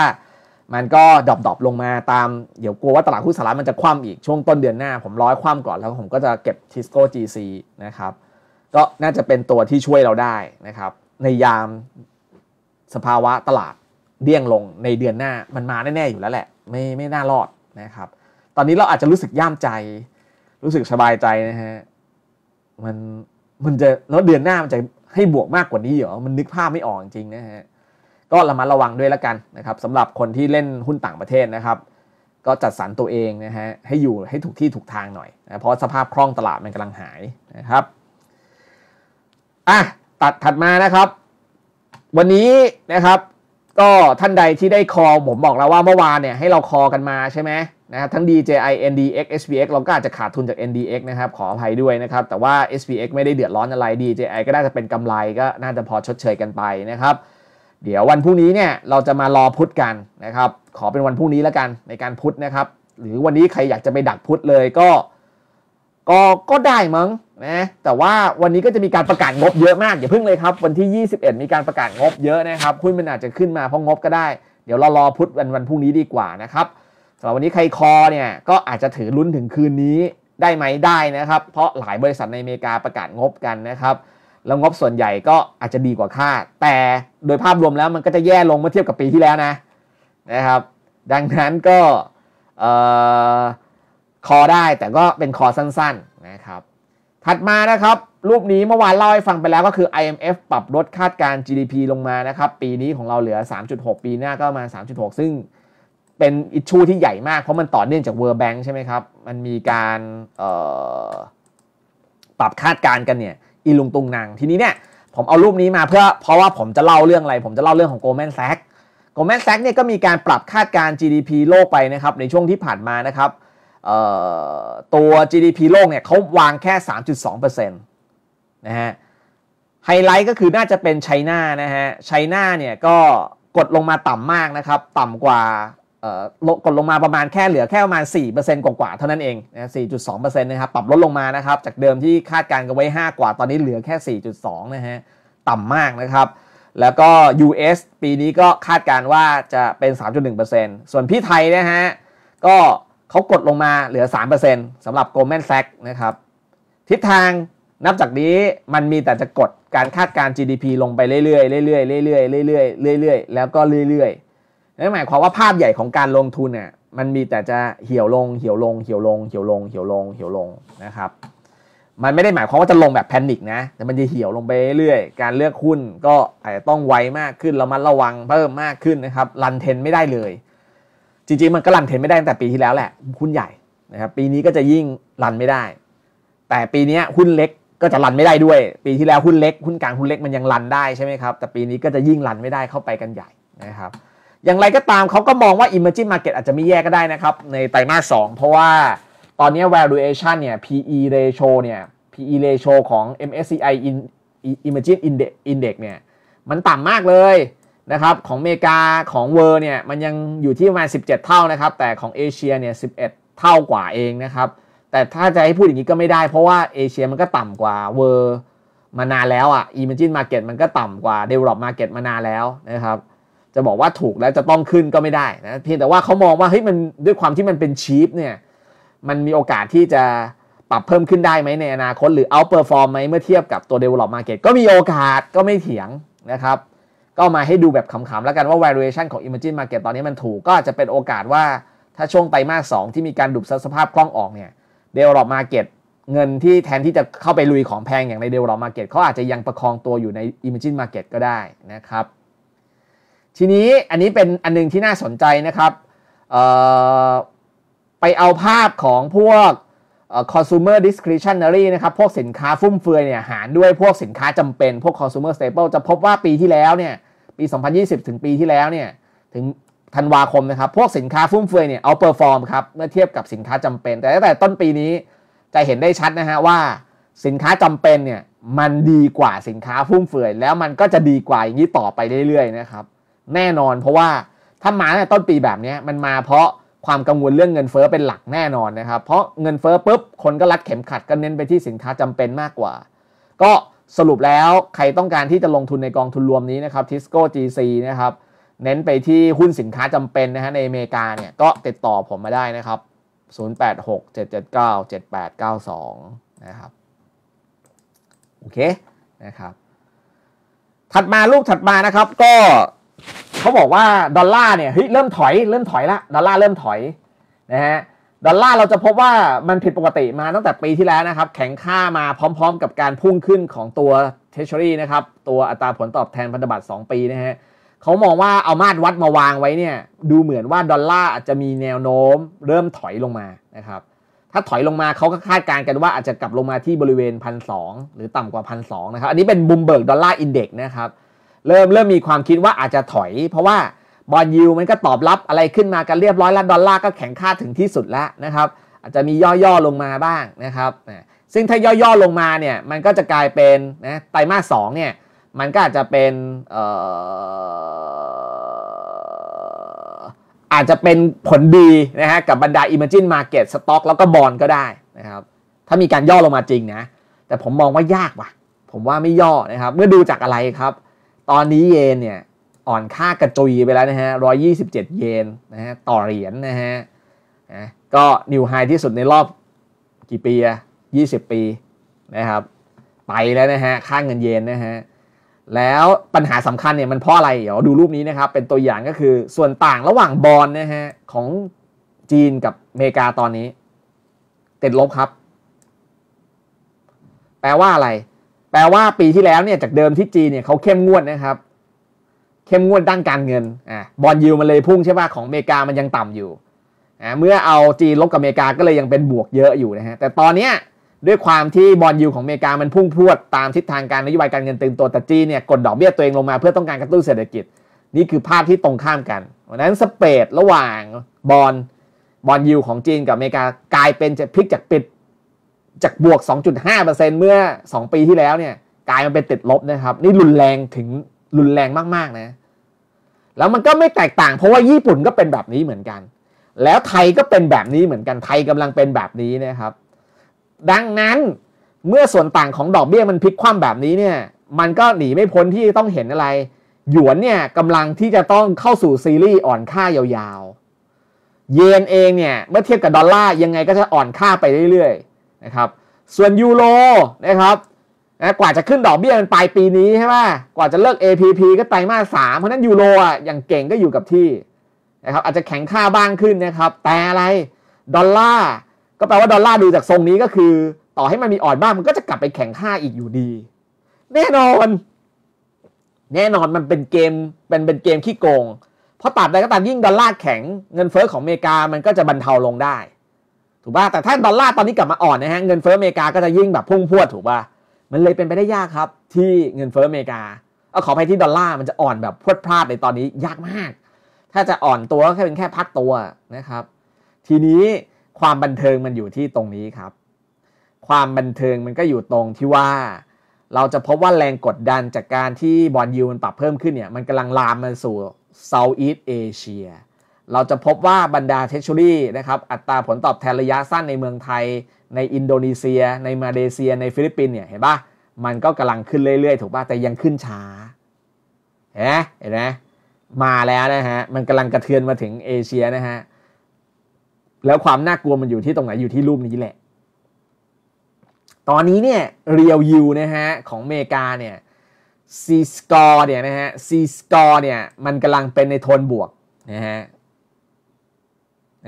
มันก็ดรอปลงมาตามเดี๋ยวกลัวว่าตลาดหุ้นสหรัฐมันจะคว่ำอีกช่วงต้นเดือนหน้า ผมร้อยคว่ำก่อนแล้วผมก็จะเก็บทิสโก้จีนะครับก็น่าจะเป็นตัวที่ช่วยเราได้นะครับในยามสภาวะตลาดเดี่ยงลงในเดือนหน้ามันมาแน่ๆอยู่แล้วแหละไม่ไม่น่ารอดนะครับ ตอนนี้เราอาจจะรู้สึกย่ามใจ รู้สึกสบายใจนะฮะมันมันจะแล้วเดือนหน้ามันจะให้บวกมากกว่านี้เหรอมันนึกภาพไม่ออกจริงนะฮะก็ระมัดระวังด้วยแล้วกันนะครับสำหรับคนที่เล่นหุ้นต่างประเทศนะครับ ก็จัดสรรตัวเองนะฮะให้อยู่ให้ถูกที่ถูกทางหน่อย นะเพราะสภาพคล่องตลาดมันกำลังหายนะครับอ่ะตัดถัดมานะครับวันนี้นะครับก็ท่านใดที่ได้คอผมบอกแล้วว่าเมื่อวานเนี่ยให้เราคอกันมาใช่ไหมนะครับทั้ง DJI NDX SPX เราก็อาจจะขาดทุนจาก NDX นะครับขออภัยด้วยนะครับแต่ว่า SPX ไม่ได้เดือดร้อนอะไร DJI ก็น่าจะเป็นกำไรก็น่าจะพอชดเชยกันไปนะครับ เดี๋ยววันพรุ่งนี้เนี่ยเราจะมารอพุทกันนะครับขอเป็นวันพรุ่งนี้แล้วกันในการพุทนะครับ หรือวันนี้ใครอยากจะไปดักพุทเลยก็ ก็ก็ได้มั้งนะแต่ว่าวันนี้ก็จะมีการประกาศงบเยอะมากอย่าเพิ่งเลยครับวันที่ 21 มีการประกาศงบเยอะนะครับหุ้นมันอาจจะขึ้นมาเพราะงบก็ได้ เดี๋ยวเรารอพุธวันวันพรุ่งนี้ดีกว่านะครับสำหรับวันนี้ใครคอเนี่ยก็อาจจะถือลุ้นถึงคืนนี้ได้ไหมได้นะครับ เพราะหลายบริษัทในอเมริกาประกาศงบกันนะครับแล้วงบส่วนใหญ่ก็อาจจะดีกว่าคาดแต่โดยภาพรวมแล้วมันก็จะแย่ลงเมื่อเทียบกับปีที่แล้วนะนะครับ ดังนั้นก็คอได้แต่ก็เป็นคอสั้นๆนะครับถัดมานะครับรูปนี้ เมื่อวานเล่าให้ฟังไปแล้วก็คือ IMF ปรับลดคาดการ GDP ลงมานะครับ ปีนี้ของเราเหลือ 3.6 ปีหน้าก็มา 3.6 ซึ่ง เป็นอิชชูที่ใหญ่มาก เพราะมันต่อเนื่องจาก World Bank ใช่ไหมครับ มันมีการปรับคาดการกันเนี่ยอีลุงตุงนางทีนี้เนี่ยผมเอารูปนี้มาเพื่อเพราะว่าผมจะเล่าเรื่องอะไร ผมจะเล่าเรื่องของ Goldman Sachs Goldman Sachs เนี่ยก็มีการปรับคาดการ GDP โลกไปนะครับในช่วงที่ผ่านมานะครับตัว GDP โลกเนี่ยเขาวางแค่ 3.2%นะฮะไฮไลท์ก็คือน่าจะเป็นไชน่านะฮะไชน่าเนี่ยก็กดลงมาต่ำมากนะครับต่ำกว่ากดลงมาประมาณแค่เหลือแค่ประมาณ 4%กว่ากว่าเท่านั้นเองนะ4.2%นะครับปรับลดลงมานะครับจากเดิมที่คาดการณ์กันไว้ 5 กว่าตอนนี้เหลือแค่ 4.2นะฮะต่ำมากนะครับ แล้วก็ US ปีนี้ก็คาดการณ์ว่าจะเป็น 3.1%ส่วนพี่ไทยนะฮะก็เขากดลงมาเหลือ 3%สำหรับ Goldman Sachs นะครับทิศทางนับจากนี้มันมีแต่จะกดการคาดการ GDP ลงไปเรื่อยๆเรื่อยๆเรื่อยๆเรื่อยๆเรื่อย ๆแล้วก็เรื่อยๆนั่นหมายความว่าภาพใหญ่ของการลงทุนเนี่ยมันมีแต่จะเหี่ยวลงเหี่ยวลงเหี่ยวลงเหี่ยวลงเหี่ยวลงเหี่ยวลงนะครับมันไม่ได้หมายความว่าจะลงแบบแพนิคนะ แต่มันจะเหี่ยวลงไปเรื่อยๆ การเลือกหุ้นก็อาจจะต้องไวมากขึ้นเรามัดระวังเพิ่มมากขึ้นนะครับรันเทนไม่ได้เลยจริงๆมันก็รันเทนไม่ได้ตั้งแต่ปีที่แล้วแหละหุ้นใหญ่นะครับปีนี้ก็จะยิ่งรันไม่ได้ แต่ปีนี้หุ้นเล็กก็จะรันไม่ได้ด้วย ปีที่แล้วหุ้นเล็กหุ้นกลางหุ้นเล็กมันยังรันได้ใช่ไหมครับแต่ปีนี้ก็จะยิ่งรันไม่ได้เข้าไปกันใหญ่นะครับอย่างไรก็ตามเขาก็มองว่า emerging market อาจจะไม่แย่ก็ได้นะครับในไตรมาสสเพราะว่าตอนนี้ valuation เนี่ย PE ratio เนี่ย PE ratio ของ MSCI Emerging Index เนี่ยมันต่ำมากเลยนะครับของเมกาของเวอร์เนี่ยมันยังอยู่ที่ประมาณ17 เท่านะครับ แต่ของเอเชียเนี่ย11 เท่ากว่าเองนะครับแต่ถ้าจะให้พูดอย่างนี้ก็ไม่ได้ เพราะว่าเอเชียมันก็ต่ำกว่าเวอร์มานานแล้วอะ่ะ Emerging Market มันก็ต่ำกว่า Develop Market มานานแล้วนะครับ จะบอกว่าถูกแล้วจะต้องขึ้นก็ไม่ได้นะเพียงแต่ว่าเขามองว่าเฮ้ยมันด้วยความที่มันเป็นชีพเนี่ยมันมีโอกาสที่จะปรับเพิ่มขึ้นได้ไหมในอนาคตหรือเอาเปอร์ฟอร์มไหมเมื่อเทียบกับตัว Develop Market ก็มีโอกาส ก็ไม่เถียงนะครับ็ามาให้ดูแบบขำๆแล้วกันว่า valuation ของ emerging market ตอนนี้มันถูกก็จะเป็นโอกาสว่าถ้าช่วงไตรมาส2ที่มีการดุบสภาพคล่องออกเนี่ย develop market เงินที่แทนที่จะเข้าไปลุยของแพงอย่างใน develop market เขาอาจจะยังประคองตัวอยู่ใน emerging market ก็ได้นะครับ ทีนี้อันนี้เป็นอันนึงที่น่าสนใจนะครับไปเอาภาพของพวก consumer discretionary นะครับพวกสินค้าฟุ่มเฟือยเนี่ยหารด้วยพวกสินค้าจำเป็นพวก consumer staple จะพบว่าปีที่แล้วเนี่ยปี 2020 ถึงปีที่แล้วเนี่ยถึงธันวาคมนะครับพวกสินค้าฟุ่มเฟือยเนี่ยเอาเปอร์ฟอร์มครับเมื่อเทียบกับสินค้าจำเป็น แต่ตั้งแต่ต้นปีนี้จะเห็นได้ชัดนะฮะว่า สินค้าจำเป็นเนี่ยมันดีกว่าสินค้าฟุ่มเฟือยแล้วมันก็จะดีกว่าอย่างนี้ต่อไปเรื่อยๆนะครับแน่นอน เพราะว่าถ้ามาในต้นปีแบบนี้มันมาเพราะความกังวลเรื่องเงินเฟอ้อเป็นหลักแน่นอนนะครับเพราะเงินเฟอ้อปุ๊บคนก็รัดเข็มขัดก็เน้นไปที่สินค้าจำเป็นมากกว่า ก็สรุปแล้ว ใครต้องการที่จะลงทุนในกองทุนรวมนี้นะครับ Tisco GC นะครับ เน้นไปที่หุ้นสินค้าจำเป็นนะฮะในอเมริกาเนี่ยก็ติดต่อผมมาได้นะครับ 0867797892 นะครับ โอเค นะครับ ถัดมารูปถัดมานะครับ ก็เขาบอกว่า ดอลลาร์เนี่ยเฮ้ยเริ่มถอยเริ่มถอยละดอลลาร์เริ่มถอยนะฮะดอลลาร์เราจะพบว่ามันผิดปกติมาตั้งแต่ปีที่แล้วนะครับแข็งค่ามาพร้อมๆกับการพุ่งขึ้นของตัวเทชรี่นะครับตัวอัตราผลตอบแทนพันธบัตร2ปีนะฮะเขามองว่าเอามาตรวัดมาวางไว้เนี่ยดูเหมือนว่าดอลลาร์อาจจะมีแนวโน้มเริ่มถอยลงมานะครับถ้าถอยลงมาเขาก็คาดการณ์กันว่าอาจจะกลับลงมาที่บริเวณพันสหรือต่ำกว่าพันสนะครับอันนี้เป็นบุมเบิร์กดอลลาร์อินเด็ก์นะครับเริ่มเริ่มมีความคิดว่าอาจจะถอย เพราะว่าบอลยูมันก็ตอบรับอะไรขึ้นมากันเรียบร้อยแล้วดอลลาร์ก็แข็งค่าถึงที่สุดแล้วนะครับอาจจะมีย่อ ๆ ลงมาบ้างนะครับซึ่งถ้าย่อ ๆ ลงมาเนี่ย มันก็จะกลายเป็นนะไตรมาสสองเนี่ย มันก็อาจจะเป็นอาจจะเป็นผลดีนะฮะกับบรรดา i m a g i n e Market Stock แล้วก็บอลก็ได้นะครับถ้ามีการย่อลงมาจริงนะแต่ผมมองว่ายากว่ะผมว่าไม่ย่อนะครับเมื่อดูจากอะไรครับ ตอนนี้เยนเนี่ยอ่อนค่ากระจุยไปแล้วนะฮะ 127 เยนนะฮะต่อเหรียญนนะฮะก็นิวไฮที่สุดในรอบ กี่ปีอะ20 ปีนะครับ ไปแล้วนะฮะ ค่าเงินเยนนะฮะ แล้วปัญหาสำคัญเนี่ยมันเพราะอะไร เดี๋ยวดูรูปนี้นะครับ เป็นตัวอย่างก็คือ ส่วนต่างระหว่างบอลนะฮะของจีนกับอเมริกาตอนนี้ติดลบครับ แปลว่าอะไร แปลว่าปีที่แล้วเนี่ย จากเดิมที่จีนเนี่ยเขาเข้มงวดนะครับเข้มงวดด้านการเงิน อ่าบอลยูมันเลยพุ่งใช่ป่ะของอเมริกามันยังต่ำอยู่อ่าเมื่อเอาจีนลบกับอเมริกาก็เลยยังเป็นบวกเยอะอยู่นะฮะ แต่ตอนเนี้ยด้วยความที่บอลยูของอเมริกามันพุ่งพรวด ตามทิศทางการนโยบายการเงินตึงตัวแต่จีนเนี่ยกดดอกเบี้ยตัวเองลงมา เพื่อต้องการกระตุ้นเศรษฐกิจ นี่คือภาพที่ตรงข้ามกัน เพราะนั้นสเปดระหว่างบอลบอลยูของจีนกับอเมริกากลายเป็นจะพลิกจากปิดจากบวก 2.5%เมื่อ 2 ปีที่แล้วเนี่ยกลายมาเป็นติดลบนะครับ นี่รุนแรงถึงรุนแรงมากๆนะแล้วมันก็ไม่แตกต่าง เพราะว่าญี่ปุ่นก็เป็นแบบนี้เหมือนกัน แล้วไทยก็เป็นแบบนี้เหมือนกันไทยกำลังเป็นแบบนี้นะครับ ดังนั้นเมื่อส่วนต่างของดอกเบี้ยมันพลิกคว่ำแบบนี้เนี่ย มันก็หนีไม่พ้นที่ต้องเห็นอะไรหยวนเนี่ยกำลังที่จะต้องเข้าสู่ซีรีส์อ่อนค่ายาวๆเยนเองเนี่ยเมื่อเทียบกับดอลลาร์ยังไงก็จะอ่อนค่าไปเรื่อยๆ นะครับ ส่วนยูโรนะครับนะกว่าจะขึ้นดอกเบี้ยมันปลายปีนี้ใช่ไหมกว่าจะเลิก APP ก็ไตรมาสสามเพราะนั้นยูโรอ่ะอย่างเก่งก็อยู่กับที่นะครับอาจจะแข็งค่าบ้างขึ้นนะครับ แต่อะไร ดอลลาร์ก็แปลว่าดอลลาร์ดูจากทรงนี้ก็คือ ต่อให้มันมีอ่อนบ้าง มันก็จะกลับไปแข็งค่าอีกอยู่ดี แน่นอน แน่นอนมันเป็นเกม เป็นเป็นเกมขี้โกง เพราะตัดใดก็ตามยิ่งดอลลาร์แข็งเงินเฟอ้อของอเมริกามันก็จะบรรเทาลงได้ ถูกป่ะแต่ถ้าดอลลาร์ตอนนี้กลับมาอ่อนนะฮะเงินเฟอ้ออเมริกาก็จะยิ่งแบบพุ่งพวดถูกป่ะมันเลยเป็นไปได้ยากครับที่เงินเฟ้ออเมริกาเอาขอไปที่ดอลลาร์มันจะอ่อนแบบพวดพลาดในตอนนี้ยากมาก ถ้าจะอ่อนตัวก็แค่เป็นแค่พักตัวนะครับ ทีนี้ความบันเทิงมันอยู่ที่ตรงนี้ครับ ความบันเทิงมันก็อยู่ตรงที่ว่า เราจะพบว่าแรงกดดันจากการที่บอลยูมันปรับเพิ่มขึ้นเนี่ยมันกำลังลามมาสู่เซาท์อีสเอเชียเราจะพบว่าบรรดาเทชชูรี่นะครับอัตราผลตอบแทนระยะสั้นในเมืองไทยในอินโดนีเซีย ในมาเลเซีย ในฟิลิปปินเนี่ยเห็นปะมันก็กำลังขึ้นเรื่อยๆถูกปะแต่ยังขึ้นช้าเห็นไหมเห็นไหมมาแล้วนะฮะมันกำลังกระเทือนมาถึงเอเชียนะฮะแล้วความน่ากลัวมันอยู่ที่ตรงไหนอยู่ที่รูปนี้แหละ ตอนนี้เนี่ยเรียวยูนะฮะของเมกาเนี่ยซีสกอร์เนี่ยนะฮะซีสกอร์เนี่ยมันกำลังเป็นในโทนบวกนะฮะ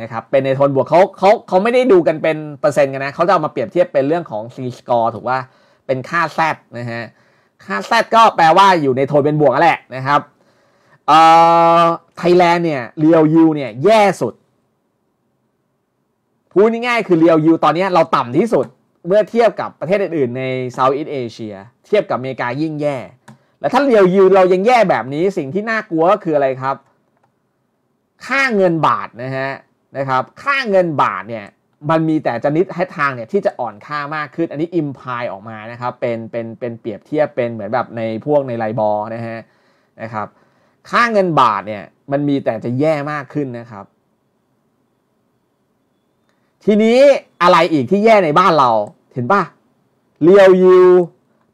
นะครับเป็นในโทนบวกเขาเขาเขาไม่ได้ดูกันเป็นเปอร์เซ็นต์กันนะเขาจะเอามาเปรียบเทียบเป็นเรื่องของ C score ถูกว่าเป็นค่าแซดนะฮะค่าแซดก็แปลว่าอยู่ในโทนเป็นบวก แหละนะครับเอ่อไทยแลนด์เนี่ยเรียวยูเนี่ยแย่สุด พูดง่ายๆคือเรียวยูตอนนี้เราต่ำที่สุดเมื่อเทียบกับประเทศอื่นๆในเซาท์อีสเอเชียเทียบกับอเมริกายิ่งแย่ แล้วถ้าเรียวยูเรายังแย่แบบนี้สิ่งที่น่ากลัวก็คืออะไรครับ ค่าเงินบาทนะฮะนะครับค่าเงินบาทเนี่ยมันมีแต่ชนิดให้ทางเนี่ยที่จะอ่อนค่ามากขึ้น อันนี้อิมพายออกมานะครับเป็นเป็นเป็นเปรียบเทียบเป็นเหมือนแบบในพวกในไลบอรนะฮะนะครับค่าเงินบาทเนี่ยมันมีแต่จะแย่มากขึ้นนะครับ ทีนี้อะไรอีกที่แย่ในบ้านเราเห็นป่ะเรียวยู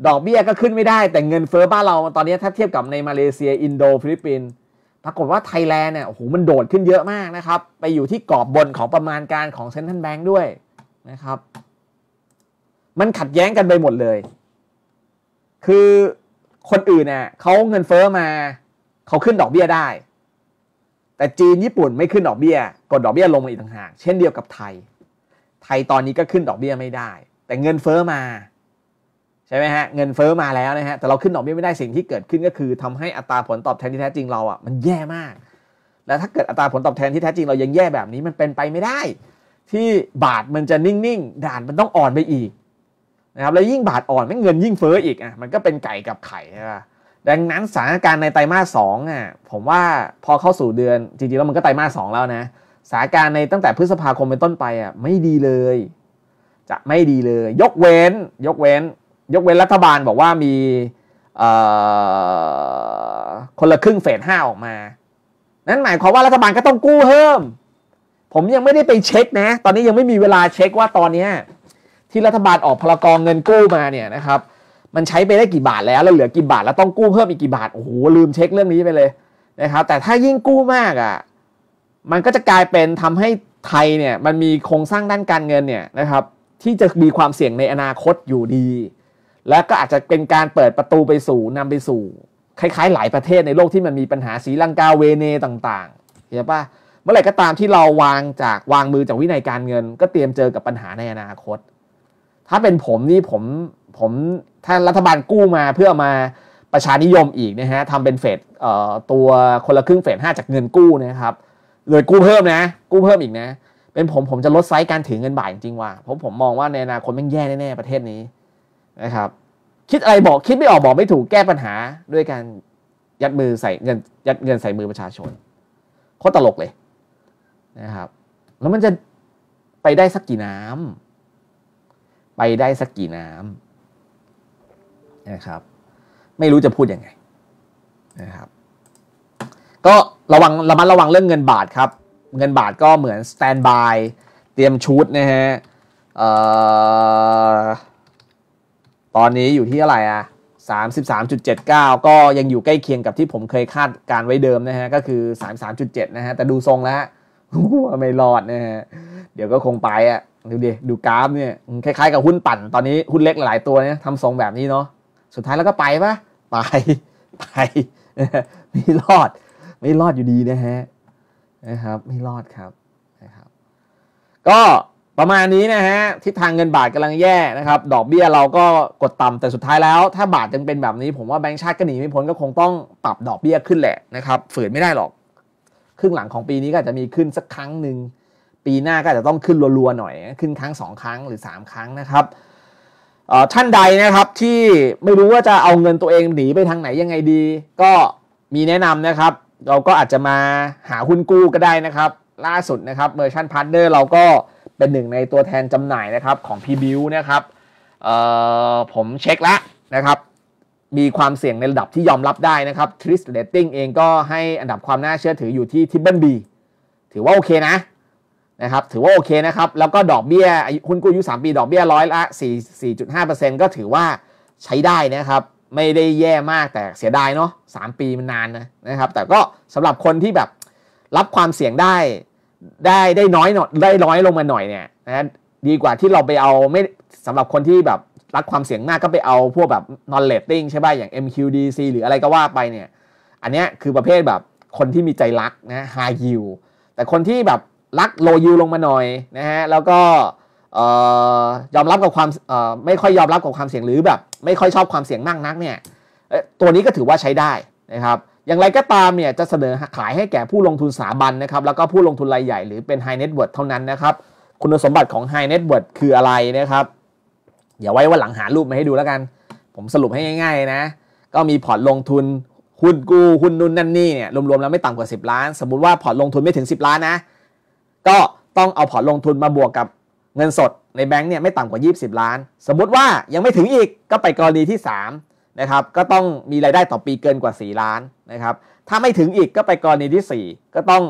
ดอกเบี้ยก็ขึ้นไม่ได้แต่เงินเฟอ้อบ้านเราตอนนี้ถ้าเทียบกับในมาเลเซียอินโดฟิลิปปินส์ปรากฏว่าไทยแลนด์เนี่ยโอ้โห มันโดดขึ้นเยอะมากนะครับ ไปอยู่ที่กรอบบนของ ประมาณการของเซ็นทรัลแบงค์ด้วยนะครับ มันขัดแย้งกันไปหมดเลย คือ คนอื่นเนี่ยเขาเงินเฟอ้อมา เขาขึ้นดอกเบี้ยได้ แต่จีนญี่ปุ่นไม่ขึ้นดอกเบี้ย กดดอกเบี้ยลงมาอีกต่างหาก เช่นเดียวกับไทย ไทยตอนนี้ก็ขึ้นดอกเบี้ยไม่ได้ แต่เงินเฟอ้อมาใช่ไหมฮะเงินเฟอ้อมาแล้วนะฮะแต่เราขึ้นดอกเบี้ยไม่ได้สิ่งที่เกิดขึ้นก็คือทำให้อัตราผลตอบแทนที่แท้จริงเราอ่ะมันแย่มาก และถ้าเกิดอัตราผลตอบแทนที่แท้จริงเรายังแย่แบบนี้มันเป็นไปไม่ได้ ที่บาทมันจะนิ่งๆด่านมันต้องอ่อนไปอีกนะครับแล้วยิ่งบาทอ่อนไม่เงินยิ่งเฟอ้ออีกอ่ะมันก็เป็นไก่กับไข่ใช่ป่ะดังนั้นสถานการณ์ในไตรมาสสองอ่ะผมว่าพอเข้าสู่เดือน จริงๆแล้วมันก็ไตรมาสสองแล้วนะสถานการณ์ในตั้งแต่พฤษภาคมเป็นต้นไปอ่ะไม่ดีเลย จะไม่ดีเลย ยกเว้นยกเว้นยกเว้นรัฐบาลบอกว่ามีคนละครึ่งเฟสห้าออกมานั่นหมายความว่ารัฐบาลก็ต้องกู้เพิ่ม ผมยังไม่ได้ไปเช็คนะ ตอนนี้ยังไม่มีเวลาเช็คว่าตอนนี้ที่รัฐบาลออกพลกองเงินกู้มาเนี่ยนะครับ มันใช้ไปได้กี่บาทแล้วแล้วเหลือกี่บาท แล้วต้องกู้เพิ่มอีกกี่บาท โอ้โหลืมเช็คเรื่องนี้ไปเลยนะครับ แต่ถ้ายิ่งกู้มากอะ่ะ มันก็จะกลายเป็นทำให้ไทยเนี่ยมันมีโครงสร้างด้านการเงินเนี่ยนะครับ ที่จะมีความเสี่ยงในอนาคตอยู่ดีแล้วก็อาจจะเป็นการเปิดประตูไปสู่นำไปสู่คล้ายๆ หลายประเทศในโลกที่มันมีปัญหาสีลังกาเวเนต่างๆเห็นปะเมื่อไหร่ก็ตามที่เราวางจากวางมือจากวินัยการเงินก็เตรียมเจอกับปัญหาในอนาคต ถ้าเป็นผมนี่ผมผมถ้ารัฐบาลกู้มาเพื่อมาประชานิยมอีกนะฮะทำเป็นเฟดตัวคนละครึ่งเฟดห้าจากเงินกู้นะครับเลยกู้เพิ่มนะ กู้เพิ่มอีกนะเป็นผมผมจะลดไซส์การถือเงินบาทจริงว่ะเพราะผมมองว่าในอนาคตมันแย่แน่ๆประเทศนี้นะครับคิดอะไรบอกคิดไม่ออกบอกไม่ถูกแก้ปัญหาด้วยการยัดมือใส่เงินยัดเงินใส่มือประชาชนโคตรตลกเลยนะครับแล้วมันจะไปได้สักกี่น้ำ ไปได้สักกี่น้ำนะครับ ไม่รู้จะพูดยังไงนะครับก็ระวังระมัดระวังเรื่องเงินบาทครับ เงินบาทก็เหมือนสแตนบายเตรียมชุดนะฮะเอ่อตอนนี้อยู่ที่อะไรอะ่ะ33.79 ก็ยังอยู่ใกล้เคียงกับที่ผมเคยคาดการไว้เดิมนะฮะก็คือ 33.7นะฮะแต่ดูทรงแล้วไม่รอดนะฮะเดี๋ยวก็คงไปอ่ะดูดิดูกราฟเนี่ยคล้ายๆกับหุ้นปั่น ตอนนี้ หุ้นเล็กหลายตัวเนี่ยทำทรงแบบนี้เนาะสุดท้ายแล้วก็ไปปะไปไป ไม่รอด ไม่รอดอยู่ดีนะฮะนะครับ ไม่รอดครับนะครับก็ประมาณนี้นะฮะทิศทางเงินบาทกำลังแย่นะครับ ดอกเบี้ยเราก็กดต่ำแต่สุดท้ายแล้ว ถ้าบาทยังเป็นแบบนี้ผมว่าแบงก์ชาติก็หนีไม่พ้นก็คงต้องปรับดอกเบี้ยขึ้นแหละนะครับฝืนไม่ได้หรอกครึ่งหลังของปีนี้ก็จะมีขึ้นสักครั้งหนึ่งปีหน้าก็จะต้องขึ้นรัวๆหน่อยขึ้นครั้ง2ครั้งหรือ 3 ครั้งนะครับท่านใดนะครับที่ไม่รู้ว่าจะเอาเงินตัวเองหนีไปทางไหนยังไงดี ก็มีแนะนำนะครับ เราก็อาจจะมาหาหุ้นกู้ก็ได้นะครับ ล่าสุดนะครับเมอร์ชันพาร์ทเนอร์เราก็เป็นหนึ่งในตัวแทนจำหน่ายนะครับของพีบิวนะครับผมเช็คแล้วนะครับ มีความเสี่ยงในระดับที่ยอมรับได้นะครับทริสเรตติ้งเองก็ให้อันดับความน่าเชื่อถืออยู่ที่ทิบเบิลบีถือว่าโอเคนะ นะครับ ถือว่าโอเคนะครับ แล้วก็ดอกเบี้ยคุณกู้อายุ3ปีดอกเบี้ยร้อยละ4 4.5%ก็ถือว่าใช้ได้นะครับ ไม่ได้แย่มากแต่เสียดายเนาะ3ปีมันนานนะนะครับแต่ก็สำหรับคนที่แบบรับความเสี่ยงได้ได้ได้น้อยหน่อยได้น้อยลงมาหน่อยเนี่ยนะดีกว่าที่เราไปเอาไม่สำหรับคนที่แบบรักความเสี่ยงมากก็ไปเอา พวกแบบ non ลต t i n g ใช่ป่ะอย่าง MQDC หรืออะไรก็ว่าไปเนี่ย อันนี้คือประเภทแบบคนที่มีใจรักนะ high yield แต่คนที่แบบรัก low yield ลงมาหน่อยนะฮะแล้วก็ยอมรับกับความไม่ค่อยยอมรับกับความเสี่ยงหรือแบบไม่ค่อยชอบความเสี่ยงมากนักเนี่ยตัวนี้ก็ถือว่าใช้ได้นะครับอย่างไรก็ตามเนี่ย จะเสนอขายให้แก่ผู้ลงทุนสถาบันนะครับ แล้วก็ผู้ลงทุนรายใหญ่ หรือเป็นไฮเน็ตเวิร์ดเท่านั้นนะครับ คุณสมบัติของไฮเน็ตเวิร์ดคืออะไรนะครับ อย่าไว้ว่าหลังหารูปมาให้ดูแล้วกัน ผมสรุปให้ง่ายๆนะ ก็มีพอร์ตลงทุน หุ้นกู้หุ้นนุ่นนั่นนี่เนี่ย รวมๆ แล้วไม่ต่ำกว่า 10 ล้าน สมมุติว่าพอร์ตลงทุนไม่ถึง 10 ล้านนะก็ต้องเอาพอร์ตลงทุนมาบวกกับเงินสดในแบงค์เนี่ยไม่ต่ำกว่า20 ล้านสมมุติว่ายังไม่ถึงอีกก็ไปกรณีที่3นะครับก็ต้องมีรายได้ต่อปีเกินกว่า 4 ล้านนะครับถ้าไม่ถึงอีกก็ไปกรณีที่ 4 ก็ต้อง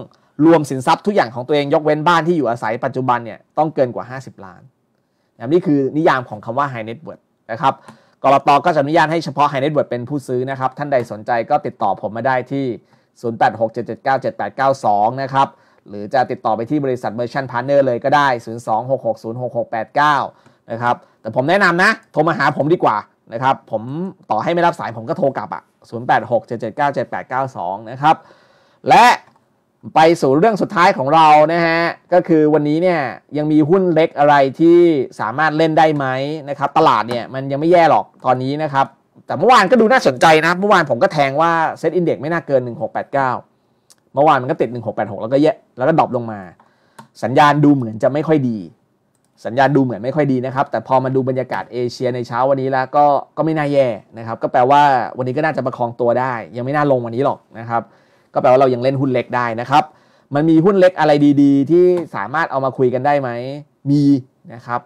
รวมสินทรัพย์ทุกอย่างของตัวเองยกเว้นบ้านที่อยู่อาศัยปัจจุบันเนี่ย ต้องเกินกว่า 50 ล้านนี่คือนิยามของคำว่า high net worth นะครับกรตก็จะอนุญาตให้เฉพาะ high net worth เป็นผู้ซื้อนะครับ ท่านใดสนใจก็ติดต่อผมมาได้ที่0867797892นะครับหรือจะติดต่อไปที่บริษัท Merchant Partner เลยก็ได้026606689นะครับแต่ผมแนะนำนะโทรมาหาผมดีกว่านะครับผมต่อให้ไม่รับสายผมก็โทรกลับอ่ะ 0867797892นะครับและไปสู่เรื่องสุดท้ายของเรานะฮะก็คือวันนี้เนี่ยยังมีหุ้นเล็กอะไรที่สามารถเล่นได้ไหมนะครับตลาดเนี่ยมันยังไม่แย่หรอกตอนนี้นะครับแต่เมื่อวานก็ดูน่าสนใจนะ เมื่อวานผมก็แทงว่าเซ็ตอินเด็กไม่น่าเกิน 1689 เมื่อวานมันก็ติด 1686 แล้วก็แย่แล้วก็ดรอปลงมา สัญญาณดูเหมือนจะไม่ค่อยดีสัญญาณดูเหมือนไม่ค่อยดีนะครับแต่พอมาดูบรรยากาศเอเชียในเช้าวันนี้แล้วก็ก็ไม่น่าแย่นะครับ ก็แปลว่าวันนี้ก็น่าจะประคองตัวได้ ยังไม่น่าลงวันนี้หรอกนะครับ ก็แปลว่าเรายังเล่นหุ้นเล็กได้นะครับ มันมีหุ้นเล็กอะไรดีๆ ที่สามารถเอามาคุยกันได้ไหมมีนะครับ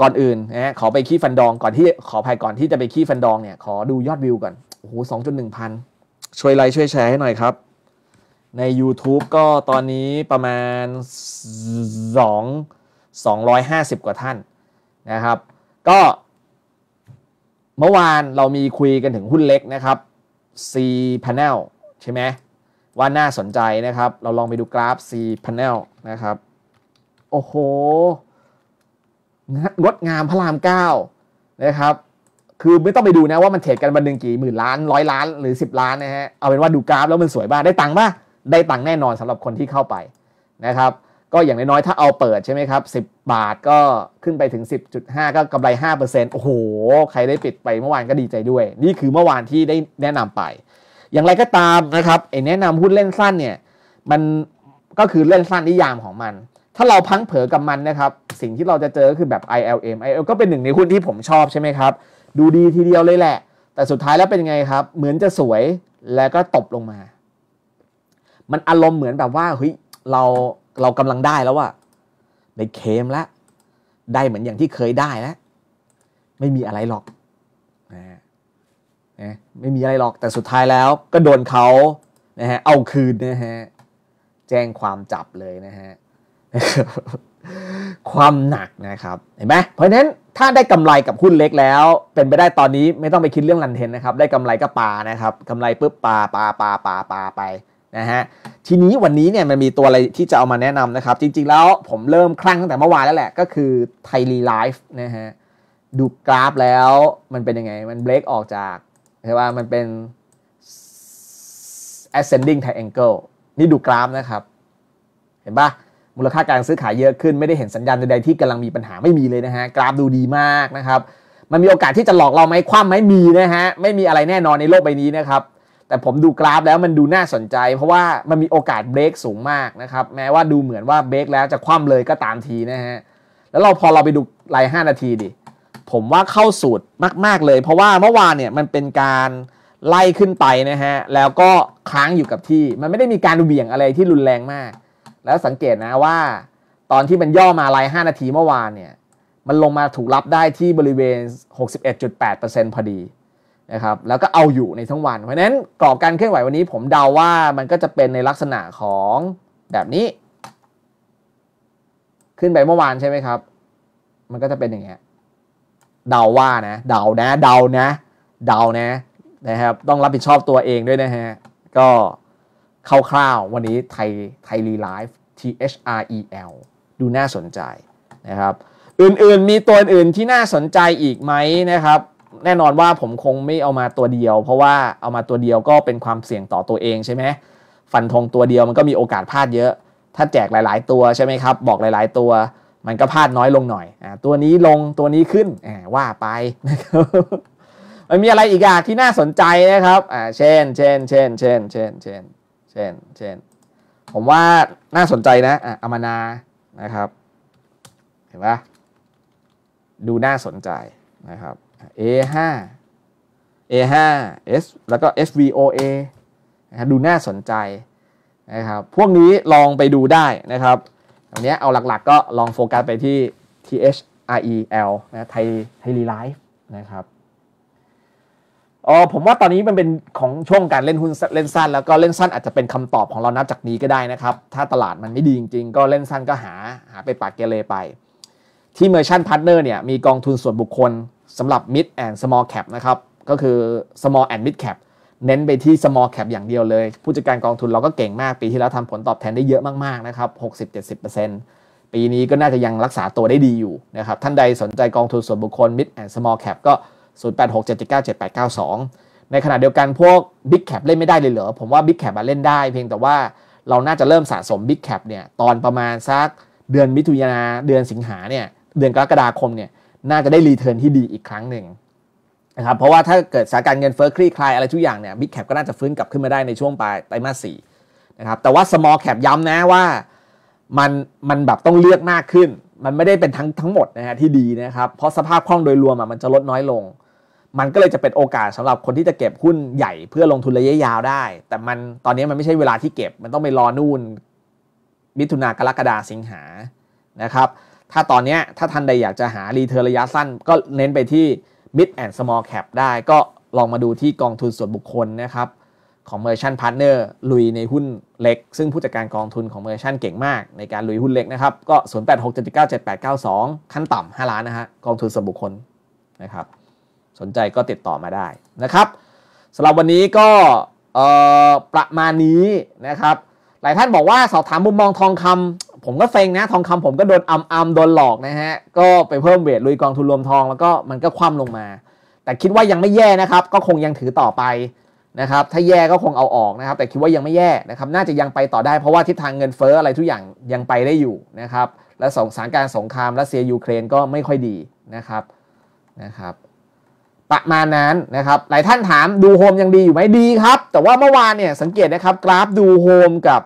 ก่อนอื่นนะขอไปขี้ฟันดองก่อนที่ขอภายก่อนที่จะไปขี้ฟันดองเนี่ยขอดูยอดวิวก่อนโอ้โหสองจุดหนึ่งพันช่วยไลค์ช่วยแชร์ให้หน่อยครับใน YouTube ก็ตอนนี้ประมาณ2 250 กว่าท่านนะครับ ก็เมื่อวานเรามีคุยกันถึงหุ้นเล็กนะครับ C panel ใช่ไหมว่าน่าสนใจนะครับ เราลองไปดูกราฟ C panel นะครับ โอ้โห งดงามพระรามเก้านะครับคือไม่ต้องไปดูนะว่ามันเทรดกันวันหนึ่งกี่ หมื่นล้าน ร้อยล้านหรือ10 ล้านนะฮะเอาเป็นว่าดูกราฟแล้วมันสวยบ้างได้ตังค์้างได้ตังค์แน่นอนสำหรับคนที่เข้าไปนะครับ ก็อย่างน้อยๆถ้าเอาเปิดใช่ไหมครับ 10 บาทก็ขึ้นไปถึง 10.5 ก็กำไร5%โอ้โห ใครได้ปิดไปเมื่อวานก็ดีใจด้วย นี่คือเมื่อวานที่ได้แนะนำไป อย่างไรก็ตามนะครับไอ้แนะนำหุ้นเล่นสั้นเนี่ย มันก็คือเล่นสั้นนิยามของมัน ถ้าเราพังเผอกับมันนะครับ สิ่งที่เราจะเจอคือแบบ ILM IL ก็เป็นหนึ่งในหุ้นที่ผมชอบใช่ไหมครับดูดีทีเดียวเลยแหละ แต่สุดท้ายแล้วเป็นไงครับ เหมือนจะสวยแล้วก็ตบลงมามันอารมณ์ เหมือนแบบว่าเฮ้ยเราเรากำลังได้แล้วอะด้เคมแล้วได้เหมือนอย่างที่เคยได้แล้วไม่มีอะไรหรอกนะะไม่มีอะไรหรอกแต่สุดท้ายแล้วก็โดนเขานะฮะเอาคืนนะฮะแจ้งความจับเลยนะฮะความหนักนะครับเห็นไหมเพราะฉะนั้นถ้าได้กำไรกับหุ้นเล็กแล้ว เป็นไปได้ตอนนี้ไม่ต้องไปคิดเรื่องลันเทนนะครับ ได้กำไรก็ปานะครับกำไรปุ๊บปาปาปาปาปาไปนะฮะทีนี้วันนี้เนี่ยมันมีตัวอะไรที่จะเอามาแนะนำนะครับ จริงๆแล้วผมเริ่มคลั่งตั้งแต่เมื่อวานแล้วแหละก็คือ ไทลีไลฟ์นะฮะดูกราฟแล้ว มันเป็นยังไง มันเบรกออกจากใช่ว่ามันเป็น ascending triangle นี่ดูกราฟนะครับ เห็นปะมูลค่าการซื้อขายเยอะขึ้นไม่ได้เห็นสัญญาณใดๆที่กำลังมีปัญหาไม่มีเลยนะฮะกราฟดูดีมากนะครับมันมีโอกาสที่จะหลอกเราไหมคว่ำไหมมีนะฮะไม่มีอะไรแน่นอนในโลกใบนี้นะครับแต่ผมดูกราฟแล้วมันดูน่าสนใจ เพราะว่ามันมีโอกาสเบรกสูงมากนะครับแม้ว่าดูเหมือนว่าเบรกแล้วจะคว่ำเลยก็ตามทีนะฮะแล้วเราพอเราไปดูลาย 5 นาทีดิผมว่าเข้าสูตรมากๆเลย เพราะว่าเมื่อวานเนี่ยมันเป็นการไล่ขึ้นไปนะฮะแล้วก็ค้างอยู่กับที่มันไม่ได้มีการเบี่ยงอะไรที่รุนแรงมาก แล้วสังเกตนะว่า ตอนที่มันย่อมาลาย5นาทีเมื่อวานเนี่ยมันลงมาถูกรับได้ที่บริเวณ 61.8%พอดีนะครับ แล้วก็เอาอยู่ในทั้งวัน เพราะนั้นกรอบการเคลื่อนไหววันนี้ ผมเดาว่ามันก็จะเป็นในลักษณะของแบบนี้ ขึ้นไปเมื่อวานใช่ไหมครับ มันก็จะเป็นอย่างเงี้ยเดาว่านะ เดานะเดานะ เดานะ นะครับ ต้องรับผิดชอบตัวเองด้วยนะฮะ ก็คร่าวๆวันนี้ไทยไทยรีไลฟ์ T H R E L ดูน่าสนใจนะครับ อื่นๆ มีตัวอื่นที่น่าสนใจอีกไหมนะครับแน่นอนว่าผมคงไม่เอามาตัวเดียว เพราะว่าเอามาตัวเดียวก็เป็นความเสี่ยงต่อตัวเองใช่ไหมฟันธงตัวเดียวมันก็มีโอกาสพลาดเยอะ ถ้าแจกหลาย ๆ ตัวใช่ไหมครับ บอกหลาย ๆ ตัว มันก็พลาดน้อยลงหน่อยอ่าตัวนี้ลงตัวนี้ขึ้นอ่าว่าไปนะครับมันมีอะไรอีกอ่ะที่น่าสนใจนะครับอ่าเช่น เช่น เช่น เช่น เช่น เช่น เช่น เช่น ผมว่าน่าสนใจนะอ่ะอมานานะครับ เห็นปะดูน่าสนใจนะครับ A5 A5 S แล้วก็ SVOA นะครับดูน่าสนใจนะครับ พวกนี้ลองไปดูได้นะครับ อันนี้เอาหลักๆก็ลองโฟกัสไปที่ THREL นะ ไทยไทยรีไลฟ์นะครับ อ๋อผมว่าตอนนี้มันเป็นของช่วงการเล่นหุ้นเล่นสั้น แล้วก็เล่นสั้นอาจจะเป็นคำตอบของเรานับจากนี้ก็ได้นะครับ ถ้าตลาดมันไม่ดีจริงๆ ก็เล่นสั้นก็หา หาไปปากเกเรไป ที่เมอร์ชั่นพาร์ทเนอร์เนี่ย มีกองทุนส่วนบุคคลสำหรับ mid and small cap นะครับก็คือ small and mid cap เน้นไปที่ small cap อย่างเดียวเลย ผู้จัดการกองทุนเราก็เก่งมาก ปีที่แล้วทำผลตอบแทนได้เยอะมากๆนะครับ60-70%ปีนี้ก็น่าจะยังรักษาตัวได้ดีอยู่นะครับท่านใดสนใจกองทุนส่วนบุคคล mid and small cap ก็ 0 8 6 7 9 7 8 9 2 ในขณะเดียวกันพวก big cap เล่นไม่ได้เลยเหรอผมว่า big cap เล่นได้เพียงแต่ว่าเราน่าจะเริ่มสะสม big cap เนี่ยตอนประมาณสัก เดือนมิถุนาเดือนสิงหาเนี่ยเดือนกรกฎาคมเนี่ยน่าจะได้รีเทิร์นที่ดีอีกครั้งหนึ่งนะครับเพราะว่าถ้าเกิดสถานการณ์เงินเฟ้อคลี่คลาย อะไรทุกอย่างเนี่ยบิ๊กแคปก็น่าจะฟื้นกลับขึ้นมาได้ในช่วงปลายไตรมาสสี่นะครับแต่ว่าสมอลแคปย้ำนะว่า มันมันแบบต้องเลือกมากขึ้น มันไม่ได้เป็นทั้งทั้งหมดนะฮะที่ดีนะครับ เพราะสภาพคล่องโดยรวมมันจะลดน้อยลง มันก็เลยจะเป็นโอกาสสาหรับคนที่จะเก็บหุ้นใหญ่ เพื่อลงทุนระยะยาวได้ แต่มันตอนนี้มันไม่ใช่เวลาที่เก็บมันต้องไปรอนู่น มิถุนากรกฎาสิงหานะครับถ้าตอนนี้ถ้าท่านใดอยากจะหารีเทอร์ระยะสั้น ก็เน้นไปที่ mid and small cap ได้ก็ลองมาดูที่กองทุนส่วนบุคคล นะครับของ Merchant Partner ลุยในหุ้นเล็ก ซึ่งผู้จัดการกองทุนของ Merchant เก่งมาก ในการลุยหุ้นเล็กนะครับก็ 0 8 6 7 9 7 8 9 2 ขั้นต่ำ5ล้านนะฮะกองทุนส่วนบุคคล นะครับ สนใจก็ติดต่อมาได้ นะครับสำหรับวันนี้ก็ประมาณนี้นะครับหลายท่านบอกว่าสอบถามมุมมองทองคำผมก็เซ็งนะทองคำผมก็โดนอัมอัมโดนหลอกนะฮะก็ไปเพิ่มเวทลุยกองทุนรวมทองแล้วก็มันก็คว่ำลงมา แต่คิดว่ายังไม่แย่นะครับ ก็คงยังถือต่อไปนะครับถ้าแย่ก็คงเอาออกนะครับ แต่คิดว่ายังไม่แย่นะครับ น่าจะยังไปต่อได้ เพราะว่าทิศทางเงินเฟ้ออะไรทุกอย่างยังไปได้อยู่นะครับและสงสารการสงครามรัสเซียยูเครนก็ไม่ค่อยดีนะครับนะครับประมาณนั้นนะครับหลายท่านถามดูโฮมยังดีอยู่ไหมดีครับแต่ว่าเมื่อวานเนี่ยสังเกตนะครับกราฟดูโฮมกับ